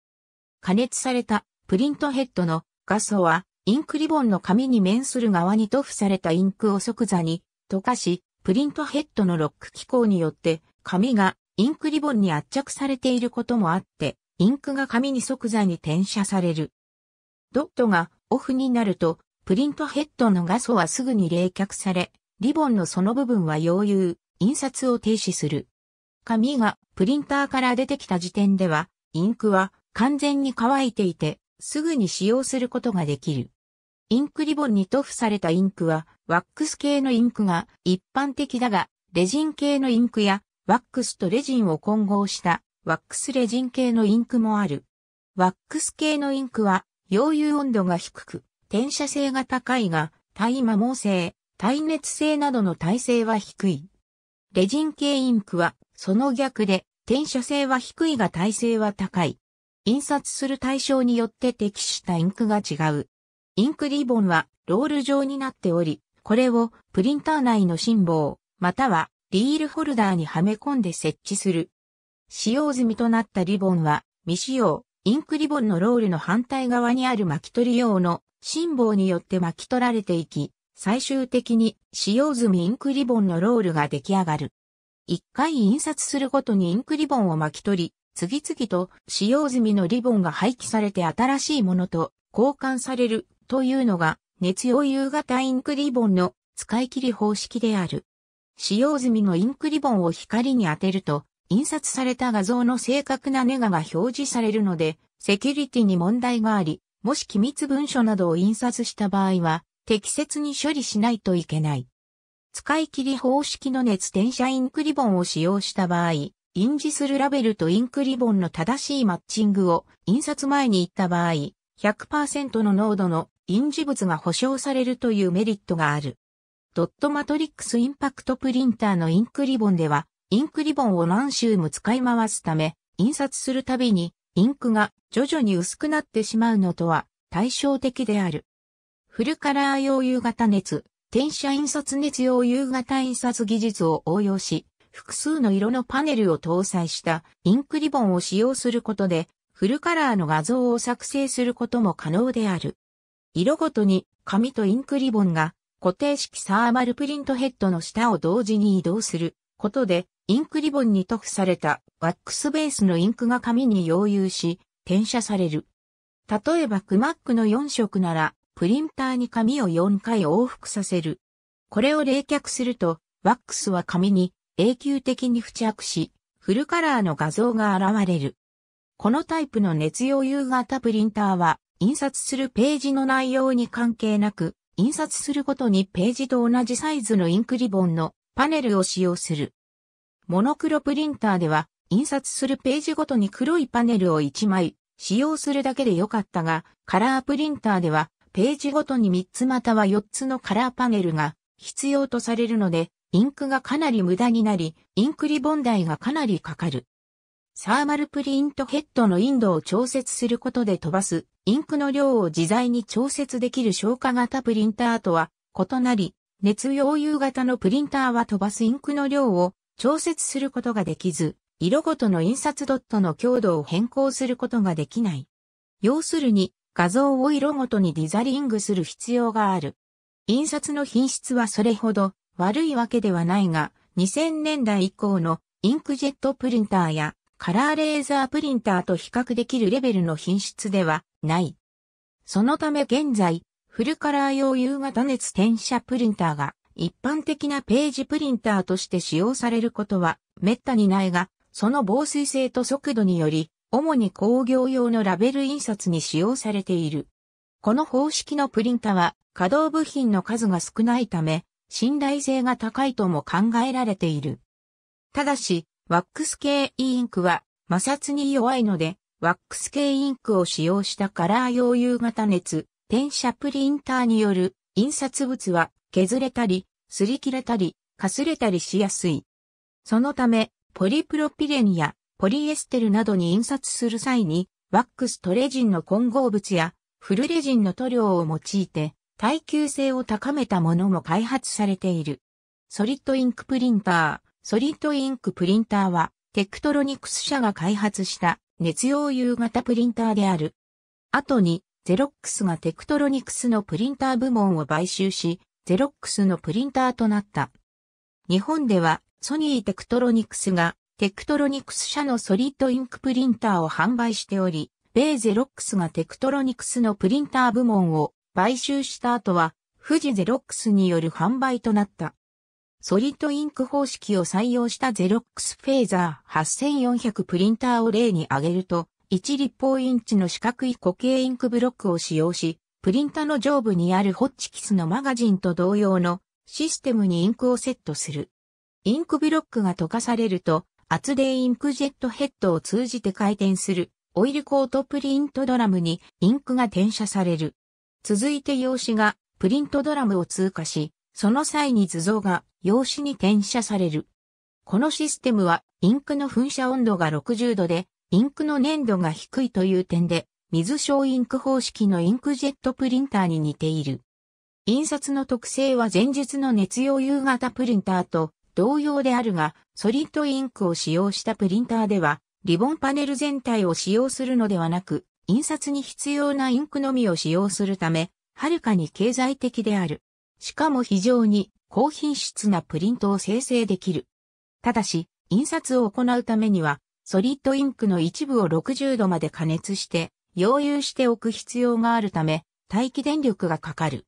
A: 加熱されたプリントヘッドの画素はインクリボンの紙に面する側に塗布されたインクを即座に溶かし、プリントヘッドのロック機構によって紙がインクリボンに圧着されていることもあって、インクが紙に即座に転写される。ドットがオフになると、プリントヘッドの画素はすぐに冷却され、リボンのその部分は溶融、印刷を停止する。紙がプリンターから出てきた時点では、インクは完全に乾いていて、すぐに使用することができる。インクリボンに塗布されたインクは、ワックス系のインクが一般的だが、レジン系のインクや、ワックスとレジンを混合した、ワックスレジン系のインクもある。ワックス系のインクは、溶融温度が低く、転写性が高いが、耐摩耗性、耐熱性などの耐性は低い。レジン系インクは、その逆で、転写性は低いが耐性は高い。印刷する対象によって適したインクが違う。インクリボンはロール状になっており、これをプリンター内の芯棒、またはリールホルダーにはめ込んで設置する。使用済みとなったリボンは未使用、インクリボンのロールの反対側にある巻き取り用の芯棒によって巻き取られていき、最終的に使用済みインクリボンのロールが出来上がる。一回印刷するごとにインクリボンを巻き取り、次々と使用済みのリボンが廃棄されて新しいものと交換されるというのが、熱用夕方インクリボンの使い切り方式である。使用済みのインクリボンを光に当てると、印刷された画像の正確なネガが表示されるので、セキュリティに問題があり、もし機密文書などを印刷した場合は、適切に処理しないといけない。使い切り方式の熱転写インクリボンを使用した場合、印字するラベルとインクリボンの正しいマッチングを印刷前に行った場合、100%の濃度の印字物が保証されるというメリットがある。ドットマトリックスインパクトプリンターのインクリボンでは、インクリボンを何周も使い回すため、印刷するたびに、インクが徐々に薄くなってしまうのとは対照的である。フルカラー用夕型熱、転写印刷熱用夕型印刷技術を応用し、複数の色のパネルを搭載したインクリボンを使用することで、フルカラーの画像を作成することも可能である。色ごとに紙とインクリボンが固定式サーマルプリントヘッドの下を同時に移動することで、インクリボンに塗布されたワックスベースのインクが紙に溶融し、転写される。例えばクマックの4色なら、プリンターに紙を4回往復させる。これを冷却すると、ワックスは紙に永久的に付着し、フルカラーの画像が現れる。このタイプの熱溶融型プリンターは、印刷するページの内容に関係なく、印刷するごとにページと同じサイズのインクリボンのパネルを使用する。モノクロプリンターでは、印刷するページごとに黒いパネルを1枚使用するだけでよかったが、カラープリンターでは、ページごとに3つまたは4つのカラーパネルが必要とされるので、インクがかなり無駄になり、インクリボン代がかなりかかる。サーマルプリントヘッドのインドを調節することで飛ばすインクの量を自在に調節できる消化型プリンターとは異なり、熱溶融型のプリンターは飛ばすインクの量を調節することができず、色ごとの印刷ドットの強度を変更することができない。要するに、画像を色ごとにディザリングする必要がある。印刷の品質はそれほど悪いわけではないが、2000年代以降のインクジェットプリンターやカラーレーザープリンターと比較できるレベルの品質ではない。そのため現在、フルカラー用夕方熱転写プリンターが一般的なページプリンターとして使用されることは滅多にないが、その防水性と速度により、主に工業用のラベル印刷に使用されている。この方式のプリンタは稼働部品の数が少ないため、信頼性が高いとも考えられている。ただし、ワックス系インクは摩擦に弱いので、ワックス系インクを使用したカラー用夕型熱、転写プリンターによる印刷物は削れたり、擦り切れたり、かすれたりしやすい。そのため、ポリプロピレンやポリエステルなどに印刷する際に、ワックストレジンの混合物やフルレジンの塗料を用いて、耐久性を高めたものも開発されている。ソリッドインクプリンター。ソリッドインクプリンターは、テクトロニクス社が開発した熱溶融型プリンターである。後に、ゼロックスがテクトロニクスのプリンター部門を買収し、ゼロックスのプリンターとなった。日本では、ソニーテクトロニクスが、テクトロニクス社のソリッドインクプリンターを販売しており、米ゼロックスがテクトロニクスのプリンター部門を買収した後は、富士ゼロックスによる販売となった。ソリッドインク方式を採用したゼロックスフェーザー8400プリンターを例に挙げると、1立方インチの四角い固形インクブロックを使用し、プリンタの上部にあるホッチキスのマガジンと同様のシステムにインクをセットする。インクブロックが溶かされると、厚でインクジェットヘッドを通じて回転するオイルコートプリントドラムにインクが転写される。続いて用紙がプリントドラムを通過し、その際に図像が用紙に転写される。このシステムはインクの噴射温度が60度で、インクの粘度が低いという点で、水小インク方式のインクジェットプリンターに似ている。印刷の特性は前述の熱用夕型プリンターと同様であるが、ソリッドインクを使用したプリンターでは、リボンパネル全体を使用するのではなく、印刷に必要なインクのみを使用するため、はるかに経済的である。しかも非常に高品質なプリントを生成できる。ただし、印刷を行うためには、ソリッドインクの一部を60度まで加熱して、溶融しておく必要があるため、待機電力がかかる。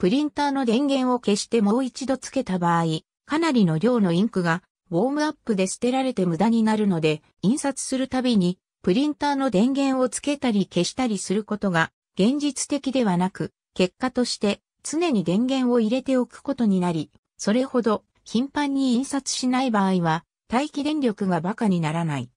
A: プリンターの電源を消してもう一度つけた場合、かなりの量のインクが、ウォームアップで捨てられて無駄になるので、印刷するたびに、プリンターの電源をつけたり消したりすることが、現実的ではなく、結果として、常に電源を入れておくことになり、それほど頻繁に印刷しない場合は、待機電力が馬鹿にならない。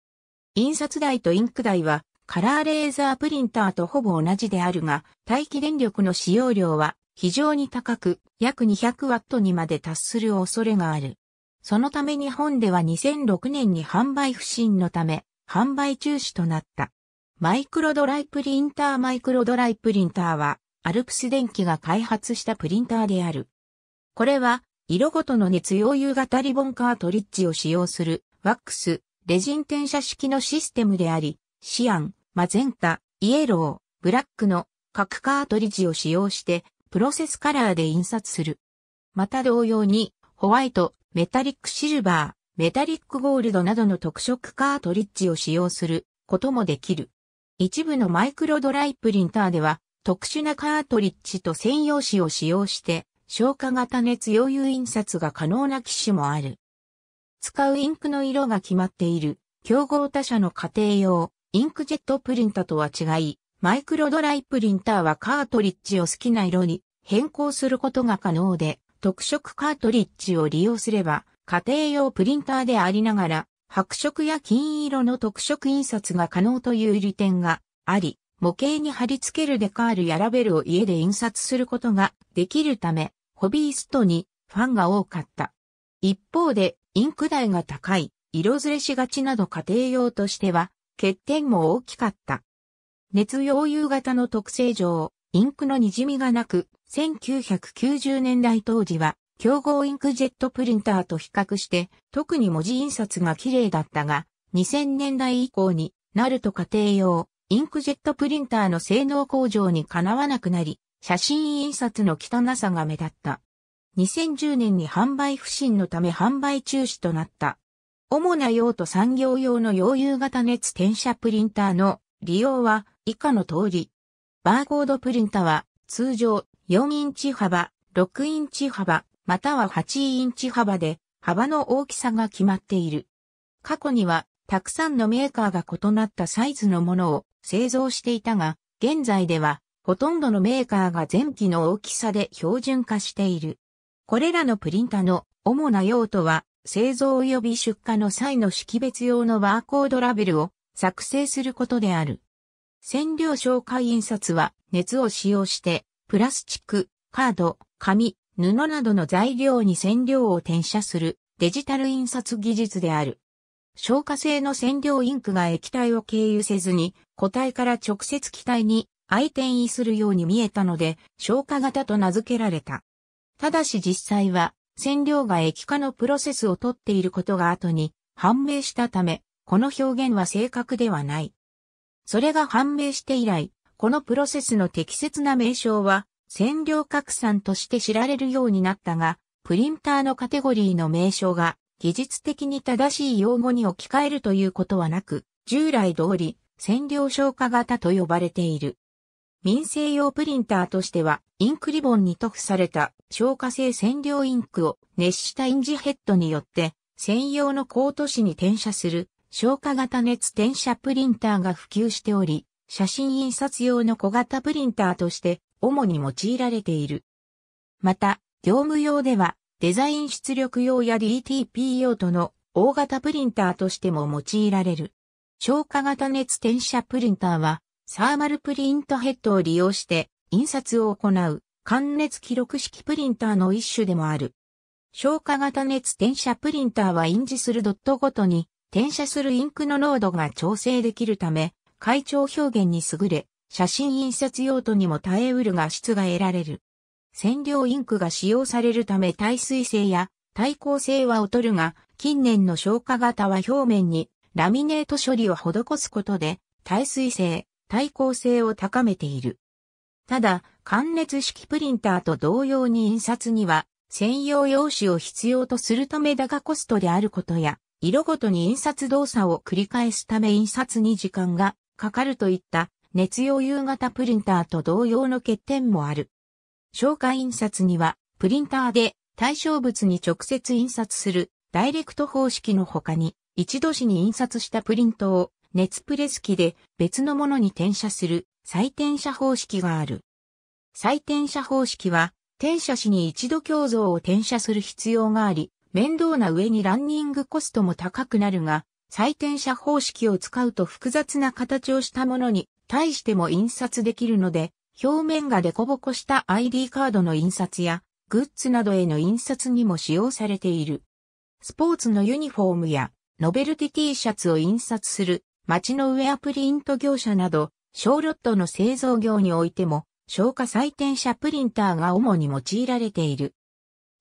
A: 印刷台とインク台は、カラーレーザープリンターとほぼ同じであるが、待機電力の使用量は非常に高く、約2 0 0トにまで達する恐れがある。そのため日本では2006年に販売不振のため、販売中止となった。マイクロドライプリンターマイクロドライプリンターは、アルプス電機が開発したプリンターである。これは、色ごとの熱溶融型リボンカートリッジを使用する、ワックス、レジン転写式のシステムであり、シアン、マゼンタ、イエロー、ブラックの各カートリッジを使用して、プロセスカラーで印刷する。また同様に、ホワイト、メタリックシルバー、メタリックゴールドなどの特色カートリッジを使用することもできる。一部のマイクロドライプリンターでは、特殊なカートリッジと専用紙を使用して、消化型熱溶融印刷が可能な機種もある。使うインクの色が決まっている、競合他社の家庭用、インクジェットプリンタとは違い、マイクロドライプリンターはカートリッジを好きな色に変更することが可能で、特色カートリッジを利用すれば、家庭用プリンターでありながら、白色や金色の特色印刷が可能という利点があり、模型に貼り付けるデカールやラベルを家で印刷することができるため、ホビーストにファンが多かった。一方で、インク代が高い、色ずれしがちなど家庭用としては、欠点も大きかった。熱溶融型の特性上、インクの滲みがなく、1990年代当時は、競合インクジェットプリンターと比較して、特に文字印刷が綺麗だったが、2000年代以降になると家庭用、インクジェットプリンターの性能向上にかなわなくなり、写真印刷の汚さが目立った。2010年に販売不振のため販売中止となった。主な用途産業用の溶融型熱転写プリンターの利用は以下の通り。バーコードプリンターは通常4インチ幅、6インチ幅、または8インチ幅で幅の大きさが決まっている。過去にはたくさんのメーカーが異なったサイズのものを製造していたが、現在ではほとんどのメーカーが前期の大きさで標準化している。これらのプリンタの主な用途は、製造及び出荷の際の識別用のバーコードラベルを作成することである。染料紹介印刷は熱を使用して、プラスチック、カード、紙、布などの材料に染料を転写するデジタル印刷技術である。消化性の染料インクが液体を経由せずに、固体から直接気体に相転移するように見えたので、消化型と名付けられた。ただし実際は、染料が液化のプロセスをとっていることが後に判明したため、この表現は正確ではない。それが判明して以来、このプロセスの適切な名称は、染料拡散として知られるようになったが、プリンターのカテゴリーの名称が技術的に正しい用語に置き換えるということはなく、従来通り、占領消化型と呼ばれている。民生用プリンターとしては、インクリボンに塗布された消化性染料インクを熱したインジヘッドによって専用のコート紙に転写する消化型熱転写プリンターが普及しており、写真印刷用の小型プリンターとして主に用いられている。また、業務用ではデザイン出力用や DTP 用途の大型プリンターとしても用いられる。消化型熱転写プリンターは、サーマルプリントヘッドを利用して印刷を行う関熱記録式プリンターの一種でもある。消化型熱転写プリンターは印字するドットごとに転写するインクの濃度が調整できるため、階調表現に優れ、写真印刷用途にも耐えうる画質が得られる。染料インクが使用されるため耐水性や耐光性は劣るが、近年の消化型は表面にラミネート処理を施すことで、耐水性、耐光性を高めている。ただ、関熱式プリンターと同様に印刷には、専用用紙を必要とするためだがコストであることや、色ごとに印刷動作を繰り返すため印刷に時間がかかるといった熱用夕型プリンターと同様の欠点もある。消化印刷には、プリンターで対象物に直接印刷するダイレクト方式の他に、一度紙に印刷したプリントを熱プレス機で別のものに転写する再転写方式がある。再転写方式は、転写紙に一度鏡像を転写する必要があり、面倒な上にランニングコストも高くなるが、再転写方式を使うと複雑な形をしたものに対しても印刷できるので、表面がデコボコした ID カードの印刷や、グッズなどへの印刷にも使用されている。スポーツのユニフォームや、ノベルティ T シャツを印刷する、街のウェアプリント業者など、小ロットの製造業においても、消化採点車プリンターが主に用いられている。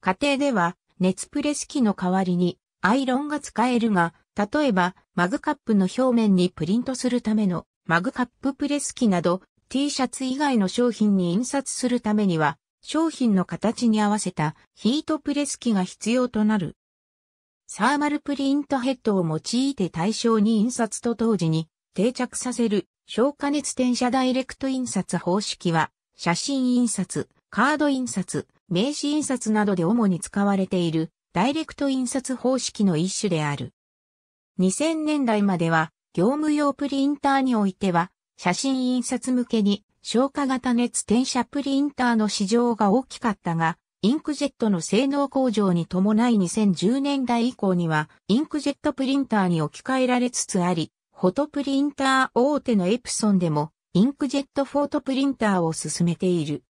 A: 家庭では、熱プレス機の代わりに、アイロンが使えるが、例えば、マグカップの表面にプリントするための、マグカッププレス機など、T シャツ以外の商品に印刷するためには、商品の形に合わせたヒートプレス機が必要となる。サーマルプリントヘッドを用いて対象に印刷と同時に定着させる消化熱転写ダイレクト印刷方式は写真印刷、カード印刷、名刺印刷などで主に使われているダイレクト印刷方式の一種である。2000年代までは業務用プリンターにおいては写真印刷向けに消化型熱転写プリンターの市場が大きかったが、インクジェットの性能向上に伴い2010年代以降には、インクジェットプリンターに置き換えられつつあり、フォトプリンター大手のエプソンでも、インクジェットフォートプリンターを進めている。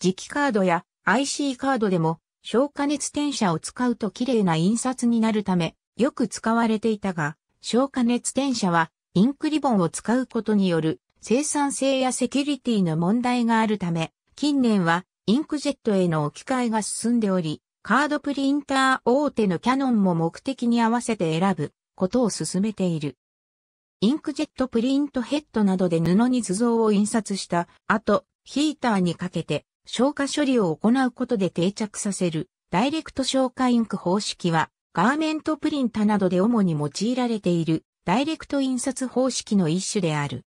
A: 磁気カードや IC カードでも、消化熱転写を使うと綺麗な印刷になるため、よく使われていたが、消化熱転写はインクリボンを使うことによる生産性やセキュリティの問題があるため、近年はインクジェットへの置き換えが進んでおり、カードプリンター大手のキャノンも目的に合わせて選ぶことを進めている。インクジェットプリントヘッドなどで布に図像を印刷した後、ヒーターにかけて消化処理を行うことで定着させるダイレクト消化インク方式はガーメントプリンタなどで主に用いられているダイレクト印刷方式の一種である。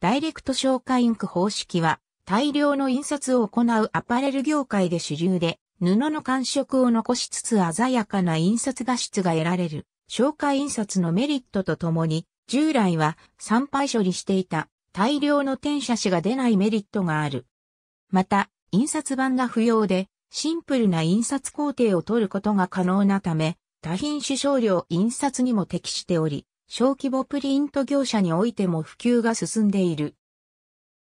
A: ダイレクト消化インク方式は、大量の印刷を行うアパレル業界で主流で、布の感触を残しつつ鮮やかな印刷画質が得られる、消化印刷のメリットとともに、従来は参拝処理していた大量の転写紙が出ないメリットがある。また、印刷版が不要で、シンプルな印刷工程を取ることが可能なため、多品種少量印刷にも適しており、小規模プリント業者においても普及が進んでいる。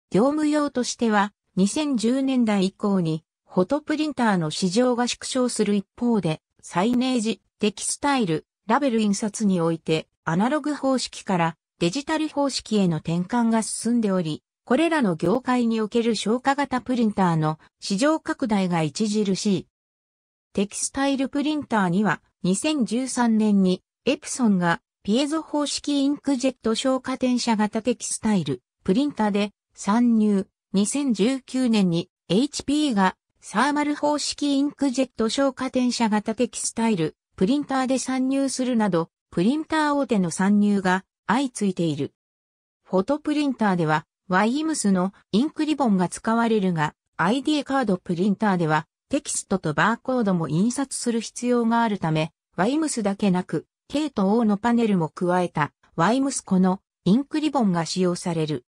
A: 業務用としては、2010年代以降に、フォトプリンターの市場が縮小する一方で、サイネージ、テキスタイル、ラベル印刷において、アナログ方式からデジタル方式への転換が進んでおり、これらの業界における消化型プリンターの市場拡大が著しい。テキスタイルプリンターには2013年にエプソンがピエゾ方式インクジェット消火転写型テキスタイル、プリンターで参入。2019年に HP がサーマル方式インクジェット消火転写型テキスタイル、プリンターで参入するなど、プリンター大手の参入が相次いでいる。フォトプリンターでは、ワイムスのインクリボンが使われるが、ID カードプリンターでは、テキストとバーコードも印刷する必要があるため、ワイムスだけなく、K と O のパネルも加えた Y 息子のインクリボンが使用される。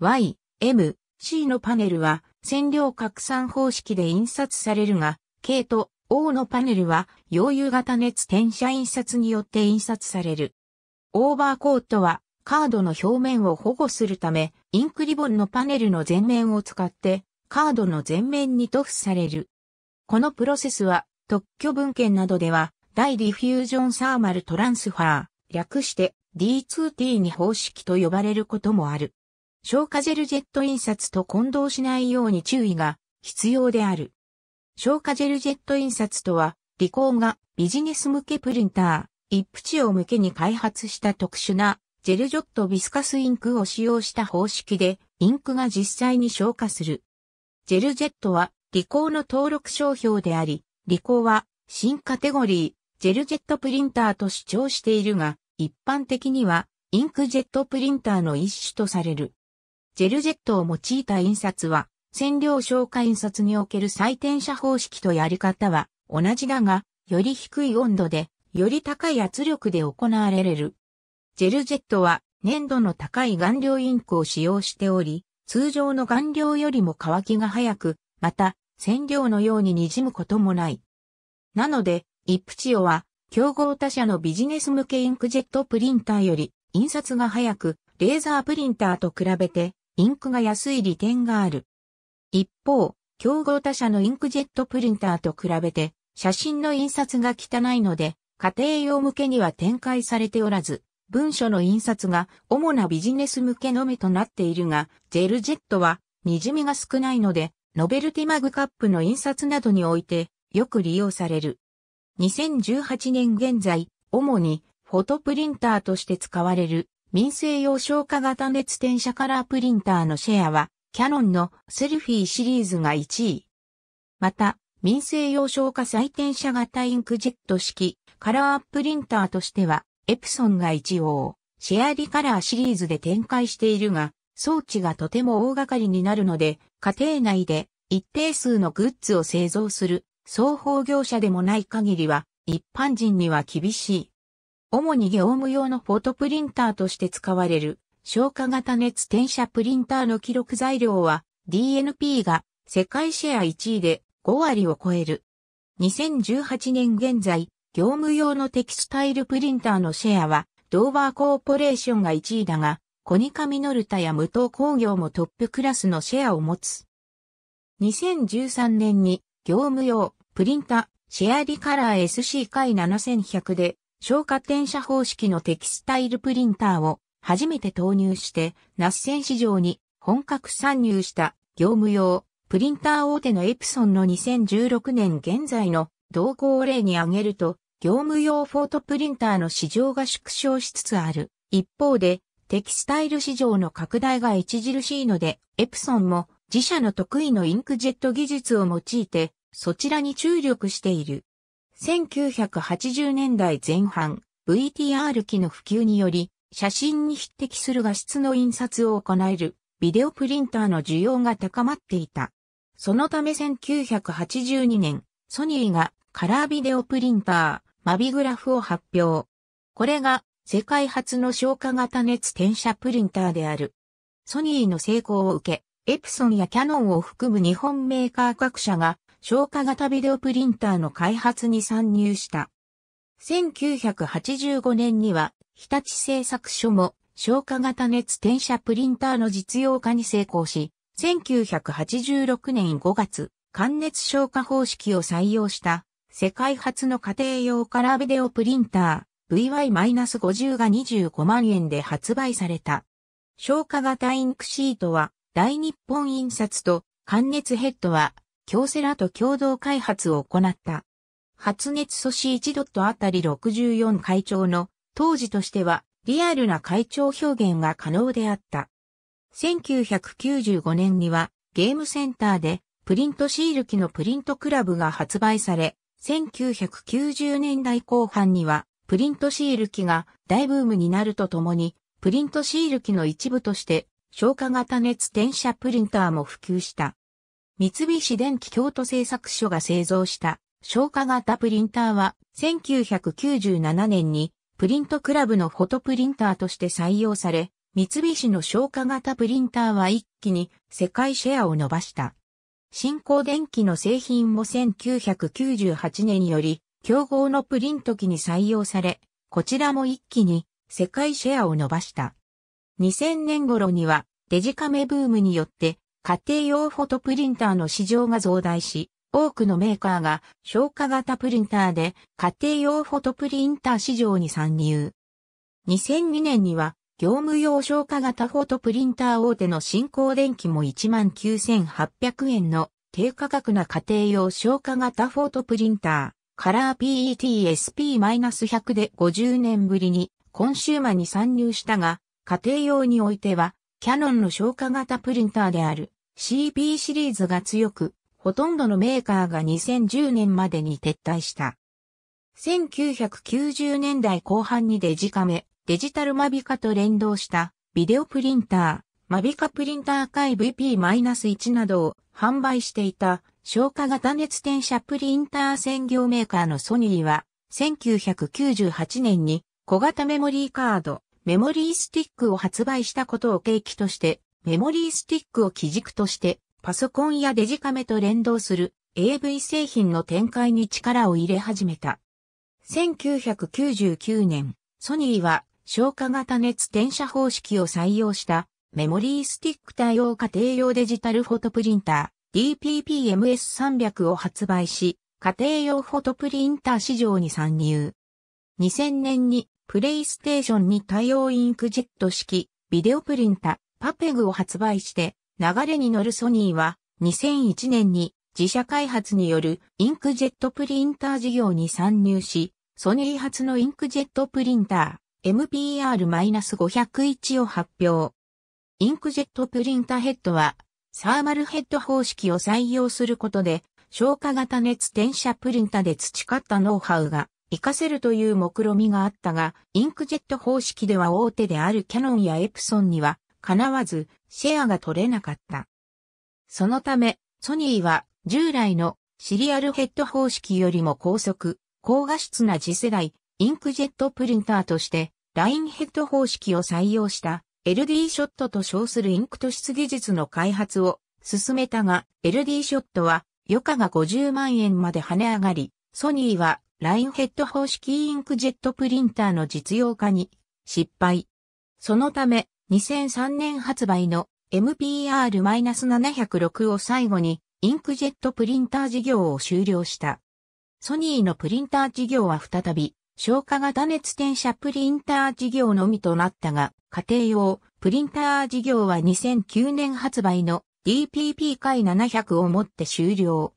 A: Y、M、C のパネルは線量拡散方式で印刷されるが、K と O のパネルは溶融型熱転写印刷によって印刷される。オーバーコートはカードの表面を保護するため、インクリボンのパネルの前面を使ってカードの前面に塗布される。このプロセスは特許文献などでは大ディフュージョンサーマルトランスファー、略して D2T に方式と呼ばれることもある。消化ジェルジェット印刷と混同しないように注意が必要である。消化ジェルジェット印刷とは、理工がビジネス向けプリンター、イップチを向けに開発した特殊なジェルジョットビスカスインクを使用した方式で、インクが実際に消化する。ジェルジェットは、理工の登録商標であり、理工は新カテゴリー、ジェルジェットプリンターと主張しているが、一般的にはインクジェットプリンターの一種とされる。ジェルジェットを用いた印刷は、染料消化印刷における採点写方式とやり方は同じだが、より低い温度で、より高い圧力で行われる。ジェルジェットは粘度の高い顔料インクを使用しており、通常の顔料よりも乾きが早く、また、染料のように滲むこともない。なので、イプチオは、競合他社のビジネス向けインクジェットプリンターより、印刷が早く、レーザープリンターと比べて、インクが安い利点がある。一方、競合他社のインクジェットプリンターと比べて、写真の印刷が汚いので、家庭用向けには展開されておらず、文書の印刷が主なビジネス向けのみとなっているが、ジェルジェットは滲みが少ないので、ノベルティマグカップの印刷などにおいてよく利用される。2018年現在、主にフォトプリンターとして使われる民生用消化型熱転写カラープリンターのシェアは、キャノンのセルフィーシリーズが1位。また、民生用消化再転写型インクジェット式カラープリンターとしては、エプソンが一応、シェアリカラーシリーズで展開しているが、装置がとても大掛かりになるので、家庭内で一定数のグッズを製造する双方業者でもない限りは一般人には厳しい。主に業務用のフォトプリンターとして使われる消化型熱転写プリンターの記録材料は DNP が世界シェア1位で5割を超える。2018年現在、業務用のテキスタイルプリンターのシェアはドーバーコーポレーションが1位だが、コニカミノルタや無糖工業もトップクラスのシェアを持つ。2013年に業務用、プリンタ、シェアリカラー SC-7100 で、消火転写方式のテキスタイルプリンターを初めて投入して、ナッセン市場に本格参入した業務用、プリンター大手のエプソンの2016年現在の動向を例に挙げると、業務用フォートプリンターの市場が縮小しつつある。一方で、テキスタイル市場の拡大が著しいので、エプソンも自社の得意のインクジェット技術を用いて、そちらに注力している。1980年代前半、VTR 機の普及により、写真に匹敵する画質の印刷を行える、ビデオプリンターの需要が高まっていた。そのため1982年、ソニーがカラービデオプリンター、マビグラフを発表。これが世界初の消化型熱転写プリンターである。ソニーの成功を受け、エプソンやキャノンを含む日本メーカー各社が消化型ビデオプリンターの開発に参入した。1985年には日立製作所も消化型熱転写プリンターの実用化に成功し、1986年5月、関熱消化方式を採用した世界初の家庭用カラービデオプリンター VY-50 が25万円で発売された。消化型インクシートは大日本印刷と関熱ヘッドは、京セラと共同開発を行った。発熱素子1ドットあたり64会長の当時としてはリアルな会長表現が可能であった。1995年にはゲームセンターでプリントシール機のプリントクラブが発売され、1990年代後半にはプリントシール機が大ブームになるとともに、プリントシール機の一部として消火型熱転写プリンターも普及した。三菱電機京都製作所が製造した消火型プリンターは1997年にプリントクラブのフォトプリンターとして採用され、三菱の消火型プリンターは一気に世界シェアを伸ばした。新興電機の製品も1998年より競合のプリント機に採用され、こちらも一気に世界シェアを伸ばした。2000年頃にはデジカメブームによって家庭用フォトプリンターの市場が増大し、多くのメーカーが消化型プリンターで家庭用フォトプリンター市場に参入。2002年には業務用消化型フォトプリンター大手の新興電機も19,800円の低価格な家庭用消化型フォトプリンター、カラー PET SP-100 で50年ぶりにコンシューマに参入したが、家庭用においては、キャノンの消化型プリンターである CP シリーズが強く、ほとんどのメーカーが2010年までに撤退した。1990年代後半にデジカメ、デジタルマビカと連動したビデオプリンター、マビカプリンター界 VP-1 などを販売していた消化型熱転写プリンター専業メーカーのソニーは1998年に小型メモリーカードメモリースティックを発売したことを契機として、メモリースティックを基軸として、パソコンやデジカメと連動する AV 製品の展開に力を入れ始めた。1999年、ソニーは消化型熱転写方式を採用したメモリースティック対応家庭用デジタルフォトプリンター DPPMS300 を発売し、家庭用フォトプリンター市場に参入。2000年にプレイステーションに対応インクジェット式、ビデオプリンタ、パペグを発売して、流れに乗るソニーは、2001年に自社開発によるインクジェットプリンター事業に参入し、ソニー発のインクジェットプリンター MPR-501 を発表。インクジェットプリンタヘッドはサーマルヘッド方式を採用することで消化型熱転写プリンタで培ったノウハウが活かせるという目論みがあったが、インクジェット方式では大手であるキャノンやエプソンには、かなわず、シェアが取れなかった。そのため、ソニーは、従来のシリアルヘッド方式よりも高速、高画質な次世代、インクジェットプリンターとして、ラインヘッド方式を採用した、LD ショットと称するインクと質技術の開発を進めたが、LD ショットは、余価が50万円まで跳ね上がり、ソニーはラインヘッド方式インクジェットプリンターの実用化に失敗。そのため、2003年発売の MPR-706 を最後にインクジェットプリンター事業を終了した。ソニーのプリンター事業は再び消化型熱転写プリンター事業のみとなったが、家庭用プリンター事業は2009年発売の DPP 回700をもって終了。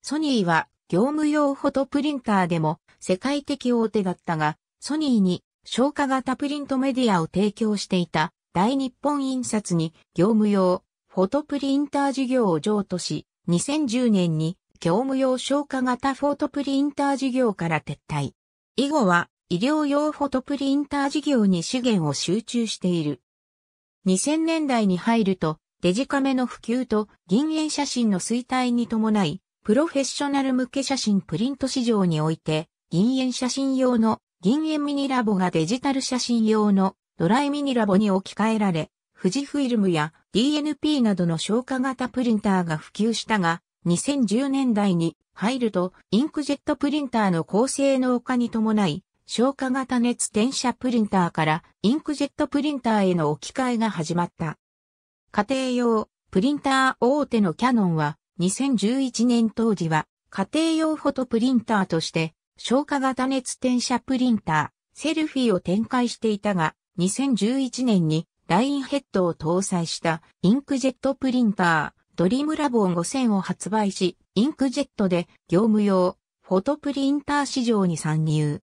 A: ソニーは業務用フォトプリンターでも世界的大手だったが、ソニーに消化型プリントメディアを提供していた大日本印刷に業務用フォトプリンター事業を譲渡し、2010年に業務用消化型フォトプリンター事業から撤退。以後は医療用フォトプリンター事業に資源を集中している。2000年代に入るとデジカメの普及と銀塩写真の衰退に伴いプロフェッショナル向け写真プリント市場において、銀塩写真用の銀塩ミニラボがデジタル写真用のドライミニラボに置き換えられ、富士フィルムや DNP などの消化型プリンターが普及したが、2010年代に入ると、インクジェットプリンターの高性能化に伴い、消化型熱転写プリンターからインクジェットプリンターへの置き換えが始まった。家庭用プリンター大手のキャノンは2011年当時は家庭用フォトプリンターとして消化型熱転写プリンター、セルフィーを展開していたが、2011年にラインヘッドを搭載したインクジェットプリンター、ドリームラボン5000を発売し、インクジェットで業務用フォトプリンター市場に参入。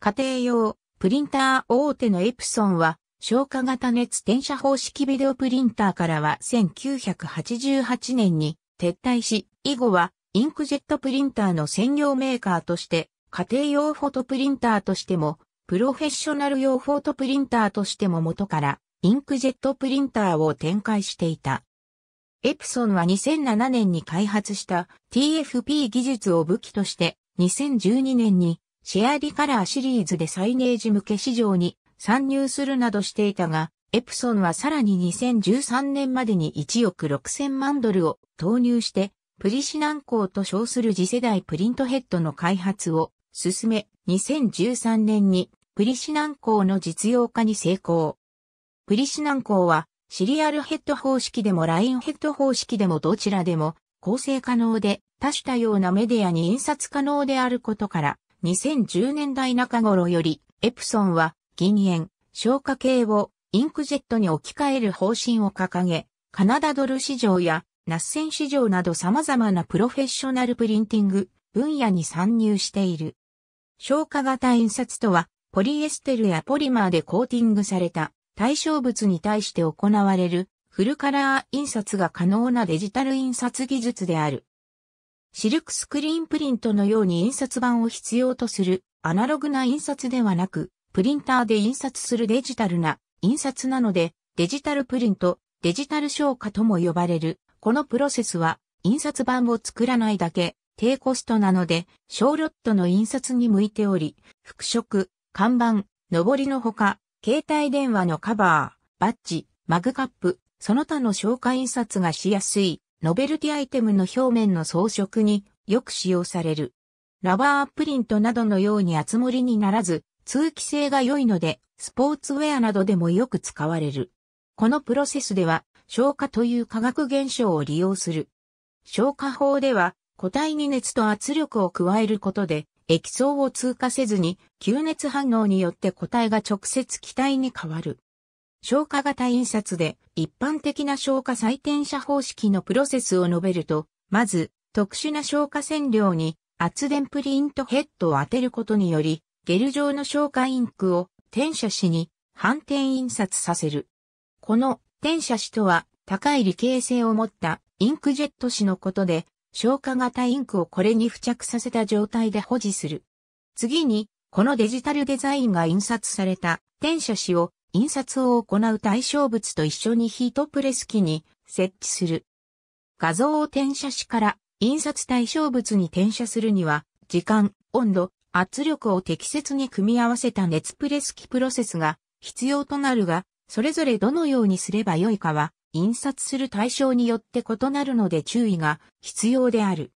A: 家庭用プリンター大手のエプソンは消化型熱転写方式ビデオプリンターからは1988年に撤退し、以後はインクジェットプリンターの専業メーカーとして、家庭用フォトプリンターとしても、プロフェッショナル用フォトプリンターとしても元からインクジェットプリンターを展開していた。エプソンは2007年に開発した TFP 技術を武器として2012年にシェアリカラーシリーズでサイネージ向け市場に参入するなどしていたが、エプソンはさらに2013年までに1億6000万ドルを投入して、プリシナン港と称する次世代プリントヘッドの開発を進め、2013年にプリシナン港の実用化に成功。プリシナン港はシリアルヘッド方式でもラインヘッド方式でもどちらでも構成可能で多種多様なメディアに印刷可能であることから2010年代中頃よりエプソンは銀塩、消化系をインクジェットに置き換える方針を掲げ、カナダドル市場やナッセン市場など様々なプロフェッショナルプリンティング分野に参入している。消化型印刷とは、ポリエステルやポリマーでコーティングされた対象物に対して行われるフルカラー印刷が可能なデジタル印刷技術である。シルクスクリーンプリントのように印刷版を必要とするアナログな印刷ではなく、プリンターで印刷するデジタルな印刷なので、デジタルプリント、デジタル消化とも呼ばれる。このプロセスは、印刷版を作らないだけ、低コストなので、小ロットの印刷に向いており、服飾、看板、上りのほか、携帯電話のカバー、バッジ、マグカップ、その他の消化印刷がしやすい、ノベルティアイテムの表面の装飾によく使用される。ラバープリントなどのように厚盛りにならず、通気性が良いので、スポーツウェアなどでもよく使われる。このプロセスでは、消化という化学現象を利用する。消化法では、固体に熱と圧力を加えることで、液層を通過せずに、吸熱反応によって固体が直接気体に変わる。消化型印刷で、一般的な消化採点者方式のプロセスを述べると、まず、特殊な消化線量に圧電プリントヘッドを当てることにより、ゲル状の消化インクを転写紙に反転印刷させる。この転写紙とは高い理系性を持ったインクジェット紙のことで、消化型インクをこれに付着させた状態で保持する。次に、このデジタルデザインが印刷された転写紙を印刷を行う対象物と一緒にヒートプレス機に設置する。画像を転写紙から印刷対象物に転写するには、時間、温度、圧力を適切に組み合わせた熱プレス機プロセスが必要となるが、それぞれどのようにすればよいかは、印刷する対象によって異なるので注意が必要である。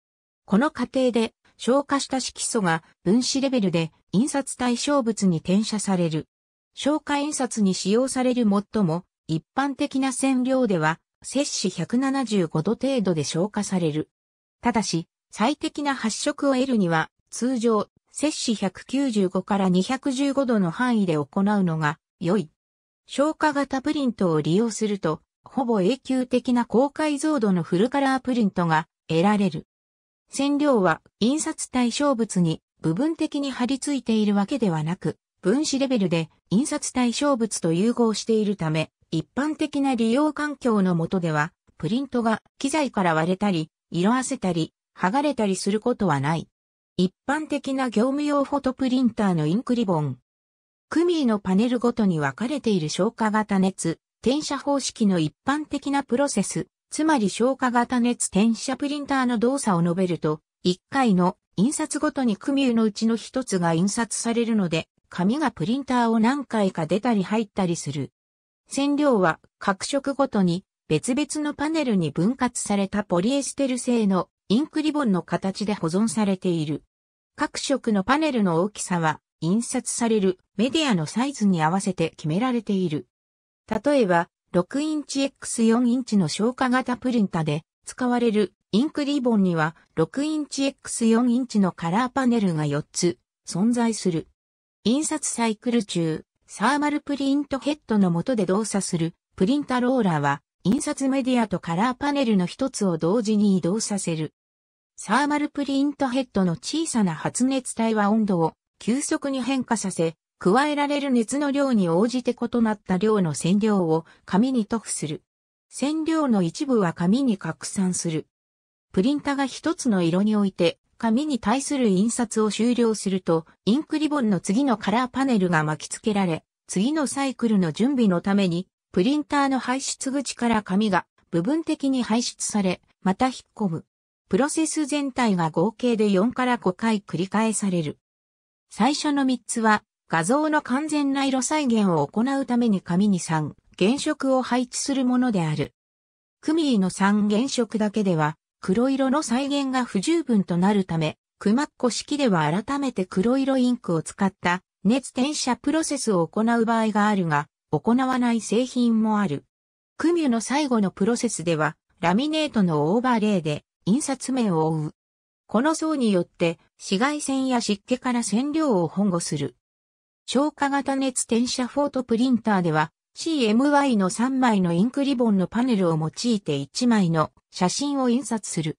A: この過程で消化した色素が分子レベルで印刷対象物に転写される。消化印刷に使用される最も一般的な染料では摂氏175度程度で消化される。ただし、最適な発色を得るには通常摂氏195から215度の範囲で行うのが良い。消化型プリントを利用すると、ほぼ永久的な高解像度のフルカラープリントが得られる。染料は印刷対象物に部分的に貼り付いているわけではなく、分子レベルで印刷対象物と融合しているため、一般的な利用環境の下では、プリントが機材から割れたり、色あせたり、剥がれたりすることはない。一般的な業務用フォトプリンターのインクリボン。クミーのパネルごとに分かれている消化型熱、転写方式の一般的なプロセス、つまり消化型熱転写プリンターの動作を述べると、1回の印刷ごとにクミューのうちの1つが印刷されるので、紙がプリンターを何回か出たり入ったりする。染料は各色ごとに別々のパネルに分割されたポリエステル製のインクリボンの形で保存されている。各色のパネルの大きさは、印刷されるメディアのサイズに合わせて決められている。例えば、6インチ X4 インチの消化型プリンタで使われるインクリボンには6インチ X4 インチのカラーパネルが4つ存在する。印刷サイクル中、サーマルプリントヘッドの下で動作するプリンタローラーは印刷メディアとカラーパネルの一つを同時に移動させる。サーマルプリントヘッドの小さな発熱体は温度を急速に変化させ、加えられる熱の量に応じて異なった量の線量を紙に塗布する。線量の一部は紙に拡散する。プリンタが一つの色において紙に対する印刷を終了すると、インクリボンの次のカラーパネルが巻き付けられ、次のサイクルの準備のために、プリンターの排出口から紙が部分的に排出され、また引っ込む。プロセス全体が合計で4から5回繰り返される。最初の3つは、画像の完全な色再現を行うために紙に3原色を配置するものである。クミーの3原色だけでは、黒色の再現が不十分となるため、クマッコ式では改めて黒色インクを使った熱転写プロセスを行う場合があるが、行わない製品もある。クミュの最後のプロセスでは、ラミネートのオーバーレイで印刷面を覆う。この層によって紫外線や湿気から染料を保護する。消化型熱転写フォートプリンターでは CMY の3枚のインクリボンのパネルを用いて1枚の写真を印刷する。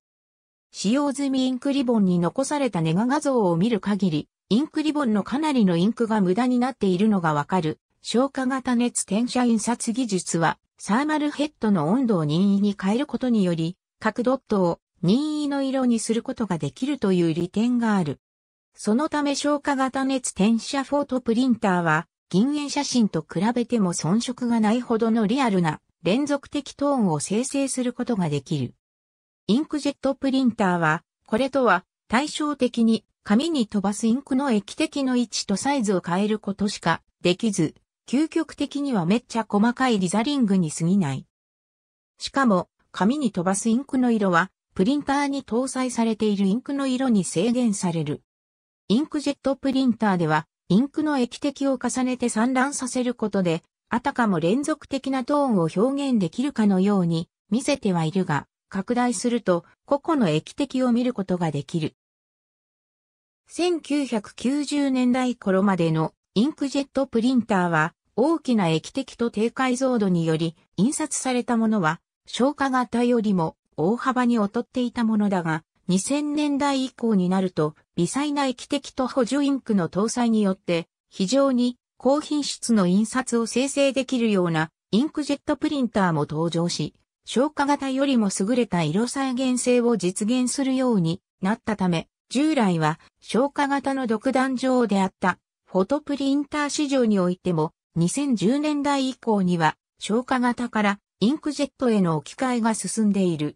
A: 使用済みインクリボンに残されたネガ画像を見る限り、インクリボンのかなりのインクが無駄になっているのがわかる。消化型熱転写印刷技術は、サーマルヘッドの温度を任意に変えることにより、各ドットを任意の色にすることができるという利点がある。そのため消化型熱転写フォートプリンターは、銀塩写真と比べても遜色がないほどのリアルな連続的トーンを生成することができる。インクジェットプリンターは、これとは対照的に紙に飛ばすインクの液滴の位置とサイズを変えることしかできず、究極的にはめっちゃ細かいリザリングに過ぎない。しかも、紙に飛ばすインクの色はプリンターに搭載されているインクの色に制限される。インクジェットプリンターでは、インクの液滴を重ねて散乱させることで、あたかも連続的なトーンを表現できるかのように見せてはいるが、拡大すると個々の液滴を見ることができる。1990年代頃までのインクジェットプリンターは大きな液滴と低解像度により印刷されたものは消化型よりも大幅に劣っていたものだが、2000年代以降になると、微細な液滴と補助インクの搭載によって、非常に高品質の印刷を生成できるようなインクジェットプリンターも登場し、消化型よりも優れた色再現性を実現するようになったため、従来は消化型の独壇場であったフォトプリンター市場においても2010年代以降には消化型からインクジェットへの置き換えが進んでいる。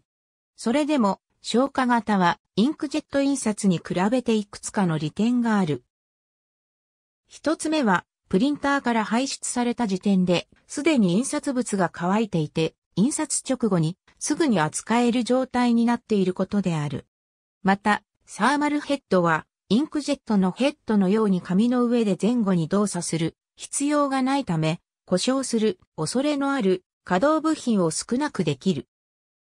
A: それでも、消化型は、インクジェット印刷に比べていくつかの利点がある。一つ目は、プリンターから排出された時点で、すでに印刷物が乾いていて、印刷直後に、すぐに扱える状態になっていることである。また、サーマルヘッドは、インクジェットのヘッドのように紙の上で前後に動作する必要がないため、故障する恐れのある可動部品を少なくできる。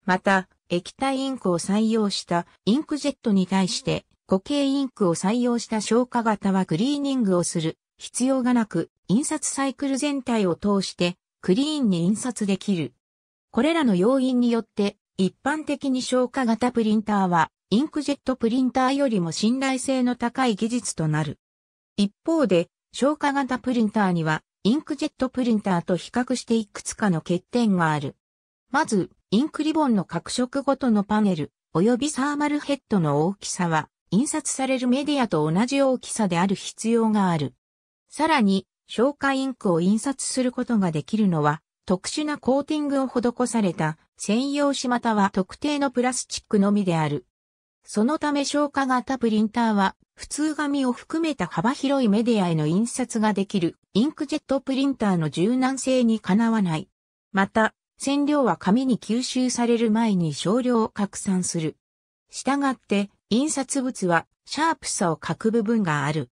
A: また、液体インクを採用したインクジェットに対して固形インクを採用した消化型はクリーニングをする必要がなく印刷サイクル全体を通してクリーンに印刷できる。これらの要因によって一般的に消化型プリンターはインクジェットプリンターよりも信頼性の高い技術となる。一方で消化型プリンターにはインクジェットプリンターと比較していくつかの欠点がある。まず、インクリボンの各色ごとのパネル、及びサーマルヘッドの大きさは、印刷されるメディアと同じ大きさである必要がある。さらに、消化インクを印刷することができるのは、特殊なコーティングを施された専用紙または特定のプラスチックのみである。そのため消化型プリンターは、普通紙を含めた幅広いメディアへの印刷ができるインクジェットプリンターの柔軟性にかなわない。また、染料は紙に吸収される前に少量拡散する。従って、印刷物はシャープさを欠く部分がある。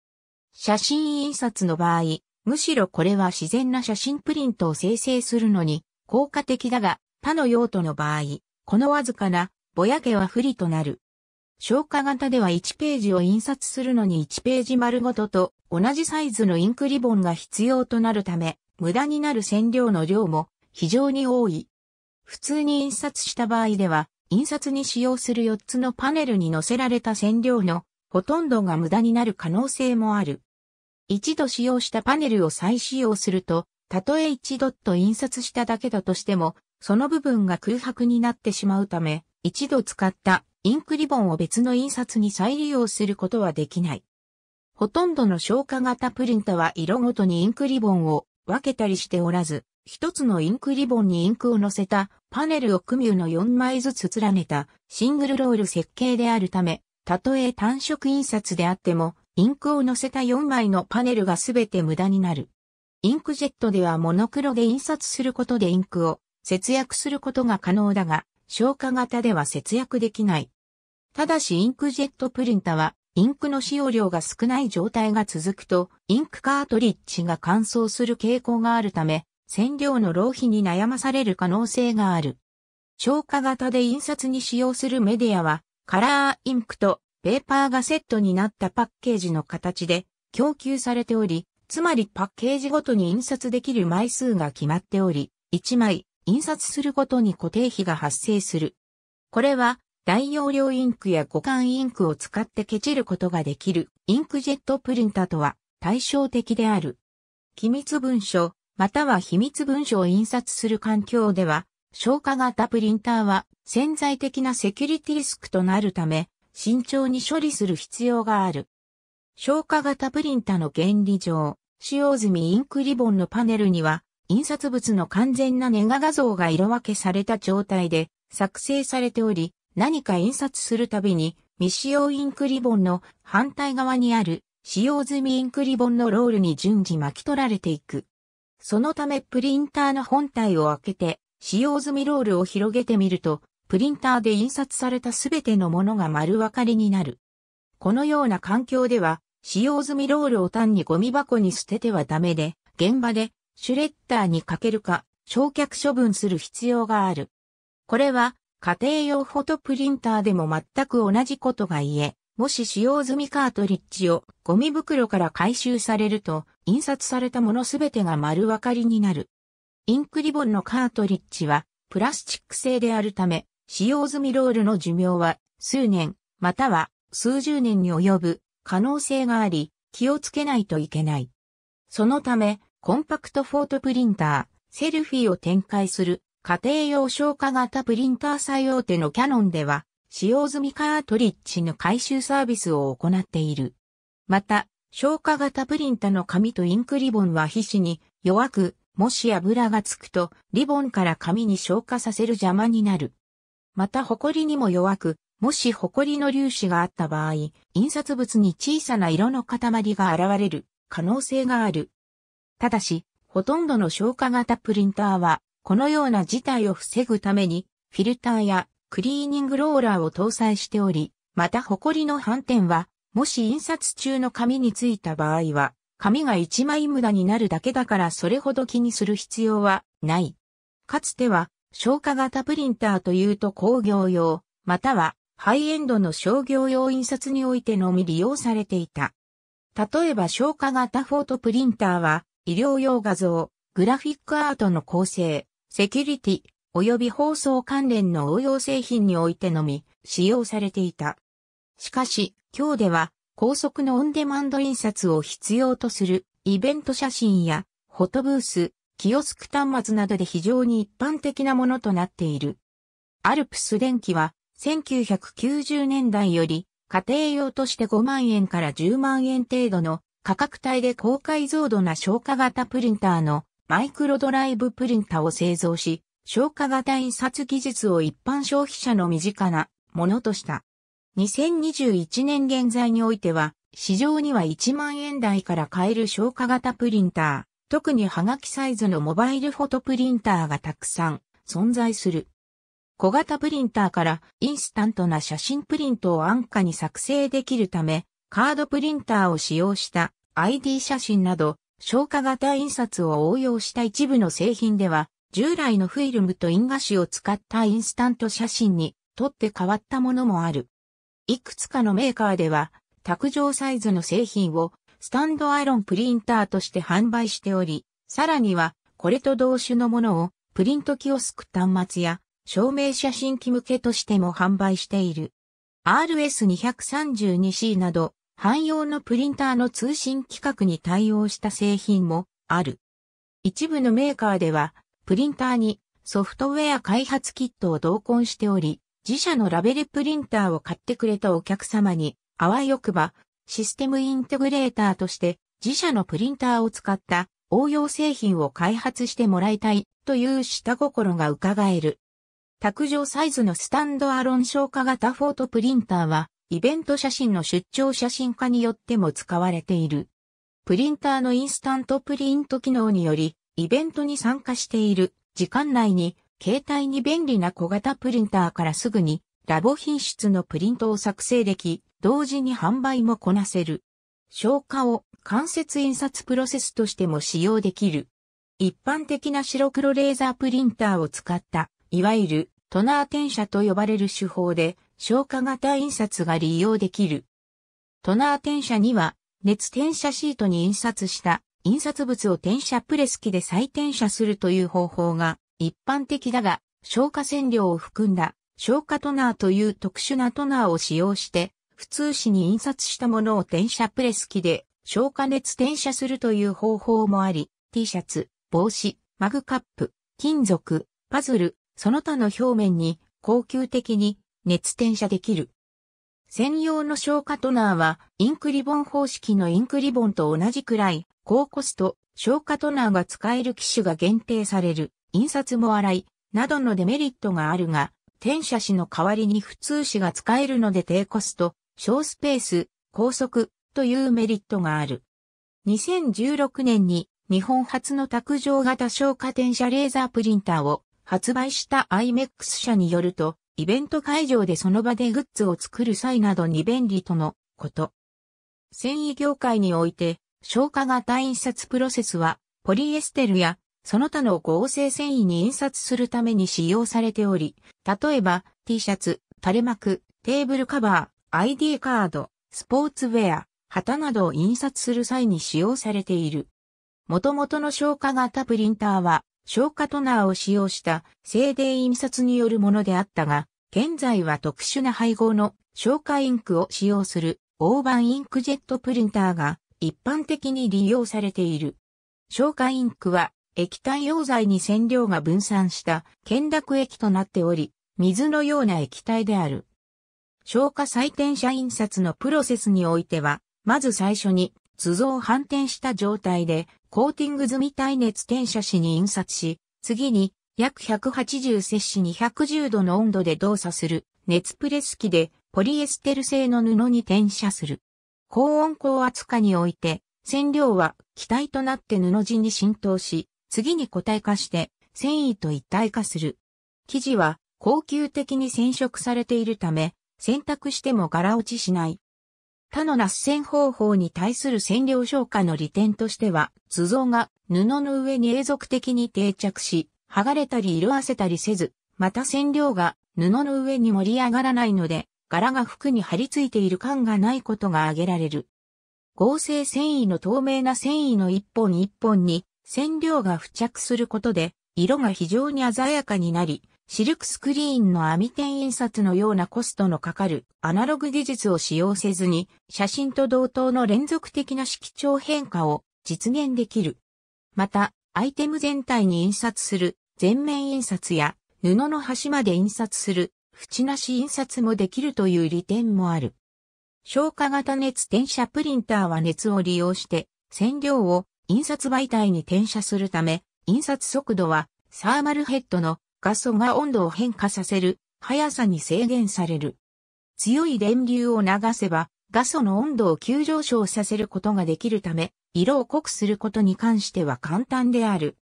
A: 写真印刷の場合、むしろこれは自然な写真プリントを生成するのに効果的だが、他の用途の場合、このわずかなぼやけは不利となる。消化型では1ページを印刷するのに1ページ丸ごとと同じサイズのインクリボンが必要となるため、無駄になる染料の量も非常に多い。普通に印刷した場合では、印刷に使用する4つのパネルに載せられた線量のほとんどが無駄になる可能性もある。一度使用したパネルを再使用すると、たとえ1ドット印刷しただけだとしても、その部分が空白になってしまうため、一度使ったインクリボンを別の印刷に再利用することはできない。ほとんどの消化型プリントは色ごとにインクリボンを分けたりしておらず、一つのインクリボンにインクを乗せたパネルをクミューの4枚ずつ連ねたシングルロール設計であるため、たとえ単色印刷であっても、インクを乗せた4枚のパネルがすべて無駄になる。インクジェットではモノクロで印刷することでインクを節約することが可能だが、消化型では節約できない。ただしインクジェットプリンタは、インクの使用量が少ない状態が続くと、インクカートリッジが乾燥する傾向があるため、染料の浪費に悩まされる可能性がある。消化型で印刷に使用するメディアは、カラーインクとペーパーがセットになったパッケージの形で供給されており、つまりパッケージごとに印刷できる枚数が決まっており、1枚印刷するごとに固定費が発生する。これは大容量インクや互換インクを使ってケチることができるインクジェットプリンタとは対照的である。機密文書、または秘密文書を印刷する環境では、消化型プリンターは潜在的なセキュリティリスクとなるため、慎重に処理する必要がある。消化型プリンターの原理上、使用済みインクリボンのパネルには、印刷物の完全なネガ画像が色分けされた状態で作成されており、何か印刷するたびに未使用インクリボンの反対側にある使用済みインクリボンのロールに順次巻き取られていく。そのためプリンターの本体を開けて、使用済みロールを広げてみると、プリンターで印刷されたすべてのものが丸分かりになる。このような環境では、使用済みロールを単にゴミ箱に捨ててはダメで、現場でシュレッダーにかけるか、焼却処分する必要がある。これは、家庭用フォトプリンターでも全く同じことが言え、もし使用済みカートリッジをゴミ袋から回収されると、印刷されたものすべてが丸分かりになる。インクリボンのカートリッジはプラスチック製であるため、使用済みロールの寿命は数年、または数十年に及ぶ可能性があり、気をつけないといけない。そのため、コンパクトフォートプリンター、セルフィーを展開する家庭用消化型プリンター最大手のキャノンでは、使用済みカートリッジの回収サービスを行っている。また、消化型プリンタの紙とインクリボンは皮脂に弱く、もし油がつくと、リボンから紙に消化させる邪魔になる。また、ホコリにも弱く、もしホコリの粒子があった場合、印刷物に小さな色の塊が現れる可能性がある。ただし、ほとんどの消化型プリンターは、このような事態を防ぐために、フィルターやクリーニングローラーを搭載しており、またホコリの斑点は、もし印刷中の紙についた場合は、紙が一枚無駄になるだけだからそれほど気にする必要はない。かつては、消化型プリンターというと工業用、またはハイエンドの商業用印刷においてのみ利用されていた。例えば消化型フォートプリンターは、医療用画像、グラフィックアートの構成、セキュリティ、及び放送関連の応用製品においてのみ使用されていた。しかし、今日では、高速のオンデマンド印刷を必要とするイベント写真やフォトブース、キオスク端末などで非常に一般的なものとなっている。アルプス電機は1990年代より家庭用として5万円から10万円程度の価格帯で高解像度な消化型プリンターのマイクロドライブプリンタを製造し、消化型印刷技術を一般消費者の身近なものとした。2021年現在においては、市場には1万円台から買える消化型プリンター、特にハガキサイズのモバイルフォトプリンターがたくさん存在する。小型プリンターからインスタントな写真プリントを安価に作成できるため、カードプリンターを使用した ID 写真など、消化型印刷を応用した一部の製品では、従来のフィルムとンガ紙を使ったインスタント写真にとって変わったものもある。いくつかのメーカーでは、卓上サイズの製品をスタンドアロンプリンターとして販売しており、さらには、これと同種のものをプリントキオスク端末や証明写真機向けとしても販売している。RS232C など、汎用のプリンターの通信規格に対応した製品もある。一部のメーカーでは、プリンターにソフトウェア開発キットを同梱しており、自社のラベルプリンターを買ってくれたお客様に、あわよくば、システムインテグレーターとして自社のプリンターを使った応用製品を開発してもらいたいという下心が伺える。卓上サイズのスタンドアロン消化型フォートプリンターは、イベント写真の出張写真家によっても使われている。プリンターのインスタントプリント機能により、イベントに参加している時間内に携帯に便利な小型プリンターからすぐにラボ品質のプリントを作成でき、同時に販売もこなせる。消化を間接印刷プロセスとしても使用できる。一般的な白黒レーザープリンターを使った、いわゆるトナー転写と呼ばれる手法で消化型印刷が利用できる。トナー転写には熱転写シートに印刷した印刷物を転写プレス機で再転写するという方法が一般的だが、消化染料を含んだ消化トナーという特殊なトナーを使用して、普通紙に印刷したものを転写プレス機で消化熱転写するという方法もあり、T シャツ、帽子、マグカップ、金属、パズル、その他の表面に恒久的に熱転写できる。専用の消化トナーは、インクリボン方式のインクリボンと同じくらい、高コスト、消化トナーが使える機種が限定される。印刷も洗い、などのデメリットがあるが、転写紙の代わりに普通紙が使えるので低コスト、小スペース、高速というメリットがある。2016年に日本初の卓上型消火転写レーザープリンターを発売した IMEX 社によると、イベント会場でその場でグッズを作る際などに便利とのこと。繊維業界において、消化型印刷プロセスは、ポリエステルやその他の合成繊維に印刷するために使用されており、例えば T シャツ、垂れ幕、テーブルカバー、ID カード、スポーツウェア、旗などを印刷する際に使用されている。元々の消化型プリンターは、消化トナーを使用した静電印刷によるものであったが、現在は特殊な配合の消化インクを使用する大判インクジェットプリンターが一般的に利用されている。消化インクは液体溶剤に染料が分散した剣濁液となっており、水のような液体である。消化再転写印刷のプロセスにおいては、まず最初に、図像を反転した状態で、コーティング済み耐熱転写紙に印刷し、次に、約180摂氏210度の温度で動作する、熱プレス機で、ポリエステル製の布に転写する。高温高圧化において、染料は気体となって布地に浸透し、次に固体化して繊維と一体化する。生地は恒久的に染色されているため、選択しても柄落ちしない。他の脱線方法に対する染料消化の利点としては、図像が布の上に永続的に定着し、剥がれたり色あせたりせず、また染料が布の上に盛り上がらないので、柄が服に張り付いている感がないことが挙げられる。合成繊維の透明な繊維の一本一本に染料が付着することで、色が非常に鮮やかになり、シルクスクリーンの網点印刷のようなコストのかかるアナログ技術を使用せずに、写真と同等の連続的な色調変化を実現できる。また、アイテム全体に印刷する全面印刷や布の端まで印刷する縁なし印刷もできるという利点もある。消化型熱転写プリンターは熱を利用して染料を印刷媒体に転写するため、印刷速度はサーマルヘッドの画素が温度を変化させる速さに制限される。強い電流を流せば画素の温度を急上昇させることができるため、色を濃くすることに関しては簡単である。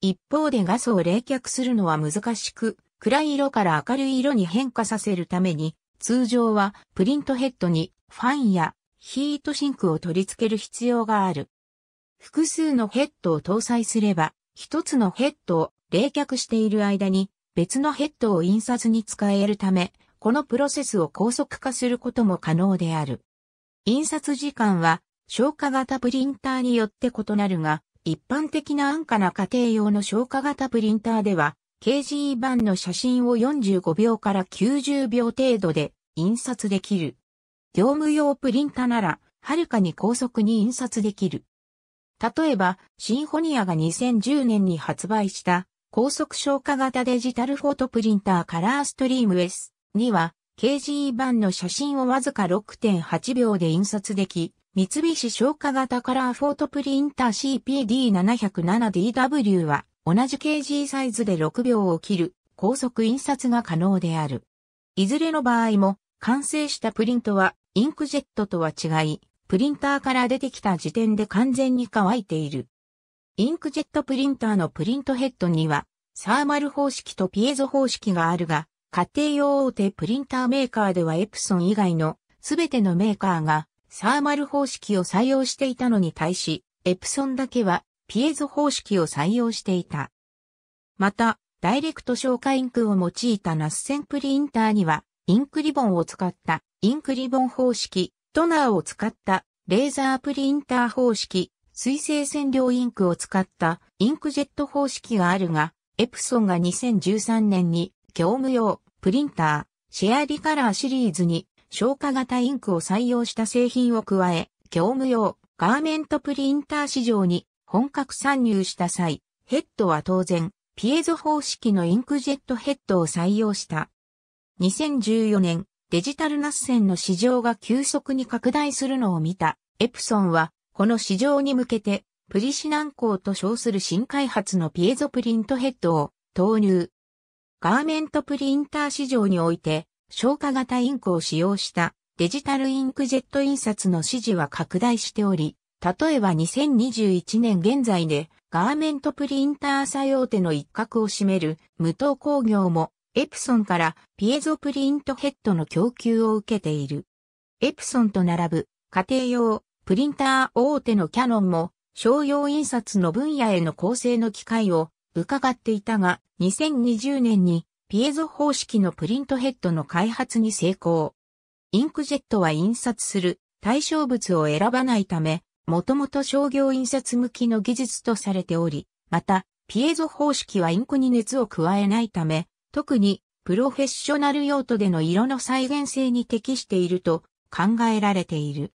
A: 一方で画素を冷却するのは難しく、暗い色から明るい色に変化させるために、通常はプリントヘッドにファンやヒートシンクを取り付ける必要がある。複数のヘッドを搭載すれば、一つのヘッドを冷却している間に別のヘッドを印刷に使えるため、このプロセスを高速化することも可能である。印刷時間は消化型プリンターによって異なるが、一般的な安価な家庭用の消化型プリンターでは、k g 版の写真を45秒から90秒程度で印刷できる。業務用プリンターなら、はるかに高速に印刷できる。例えば、シンフォニアが2010年に発売した高速消化型デジタルフォトプリンターカラーストリーム S には k g 版の写真をわずか6.8秒で印刷でき、三菱消化型カラーフォートプリンター CPD707DW は同じ KG サイズで6秒を切る高速印刷が可能である。いずれの場合も完成したプリントはインクジェットとは違いプリンターから出てきた時点で完全に乾いている。インクジェットプリンターのプリントヘッドには、サーマル方式とピエゾ方式があるが、家庭用大手プリンターメーカーではエプソン以外のすべてのメーカーがサーマル方式を採用していたのに対し、エプソンだけはピエゾ方式を採用していた。また、ダイレクト消化インクを用いたナスセンプリンターには、インクリボンを使ったインクリボン方式、トナーを使ったレーザープリンター方式、水性染料インクを使ったインクジェット方式があるが、エプソンが2013年に業務用プリンターシェアリカラーシリーズに消化型インクを採用した製品を加え、業務用ガーメントプリンター市場に本格参入した際、ヘッドは当然、ピエゾ方式のインクジェットヘッドを採用した。2014年、デジタルナッセンの市場が急速に拡大するのを見た、エプソンは、この市場に向けて、プリシナン工と称する新開発のピエゾプリントヘッドを投入。ガーメントプリンター市場において、消化型インクを使用したデジタルインクジェット印刷の支持は拡大しており、例えば2021年現在でガーメントプリンター作用手の一角を占める無糖工業もエプソンからピエゾプリントヘッドの供給を受けている。エプソンと並ぶ家庭用プリンター大手のキャノンも商用印刷の分野への構成の機会を伺っていたが2020年にピエゾ方式のプリントヘッドの開発に成功。インクジェットは印刷する対象物を選ばないため、もともと商業印刷向きの技術とされており、また、ピエゾ方式はインクに熱を加えないため、特にプロフェッショナル用途での色の再現性に適していると考えられている。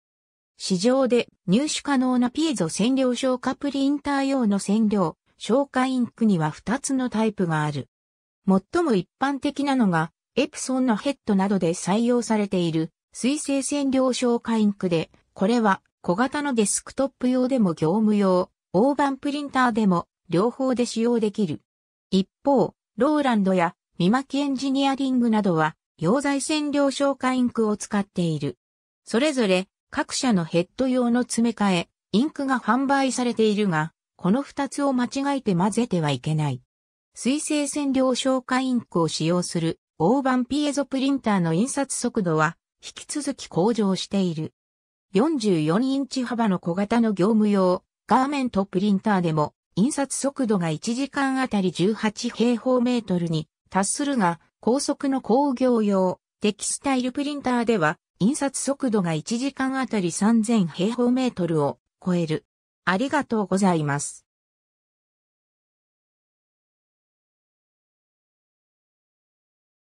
A: 市場で入手可能なピエゾ染料消化プリンター用の染料、消化インクには2つのタイプがある。最も一般的なのが、エプソンのヘッドなどで採用されている水性染料消化インクで、これは小型のデスクトップ用でも業務用、大判プリンターでも両方で使用できる。一方、ローランドや三巻エンジニアリングなどは、溶剤染料消化インクを使っている。それぞれ、各社のヘッド用の詰め替え、インクが販売されているが、この二つを間違えて混ぜてはいけない。水性染料消化インクを使用する、大判ピエゾプリンターの印刷速度は、引き続き向上している。44インチ幅の小型の業務用、ガーメントプリンターでも、印刷速度が1時間あたり18平方メートルに達するが、高速の工業用、テキスタイルプリンターでは、印刷速度が1時間あたり3000平方メートルを超える。ありがとうございます。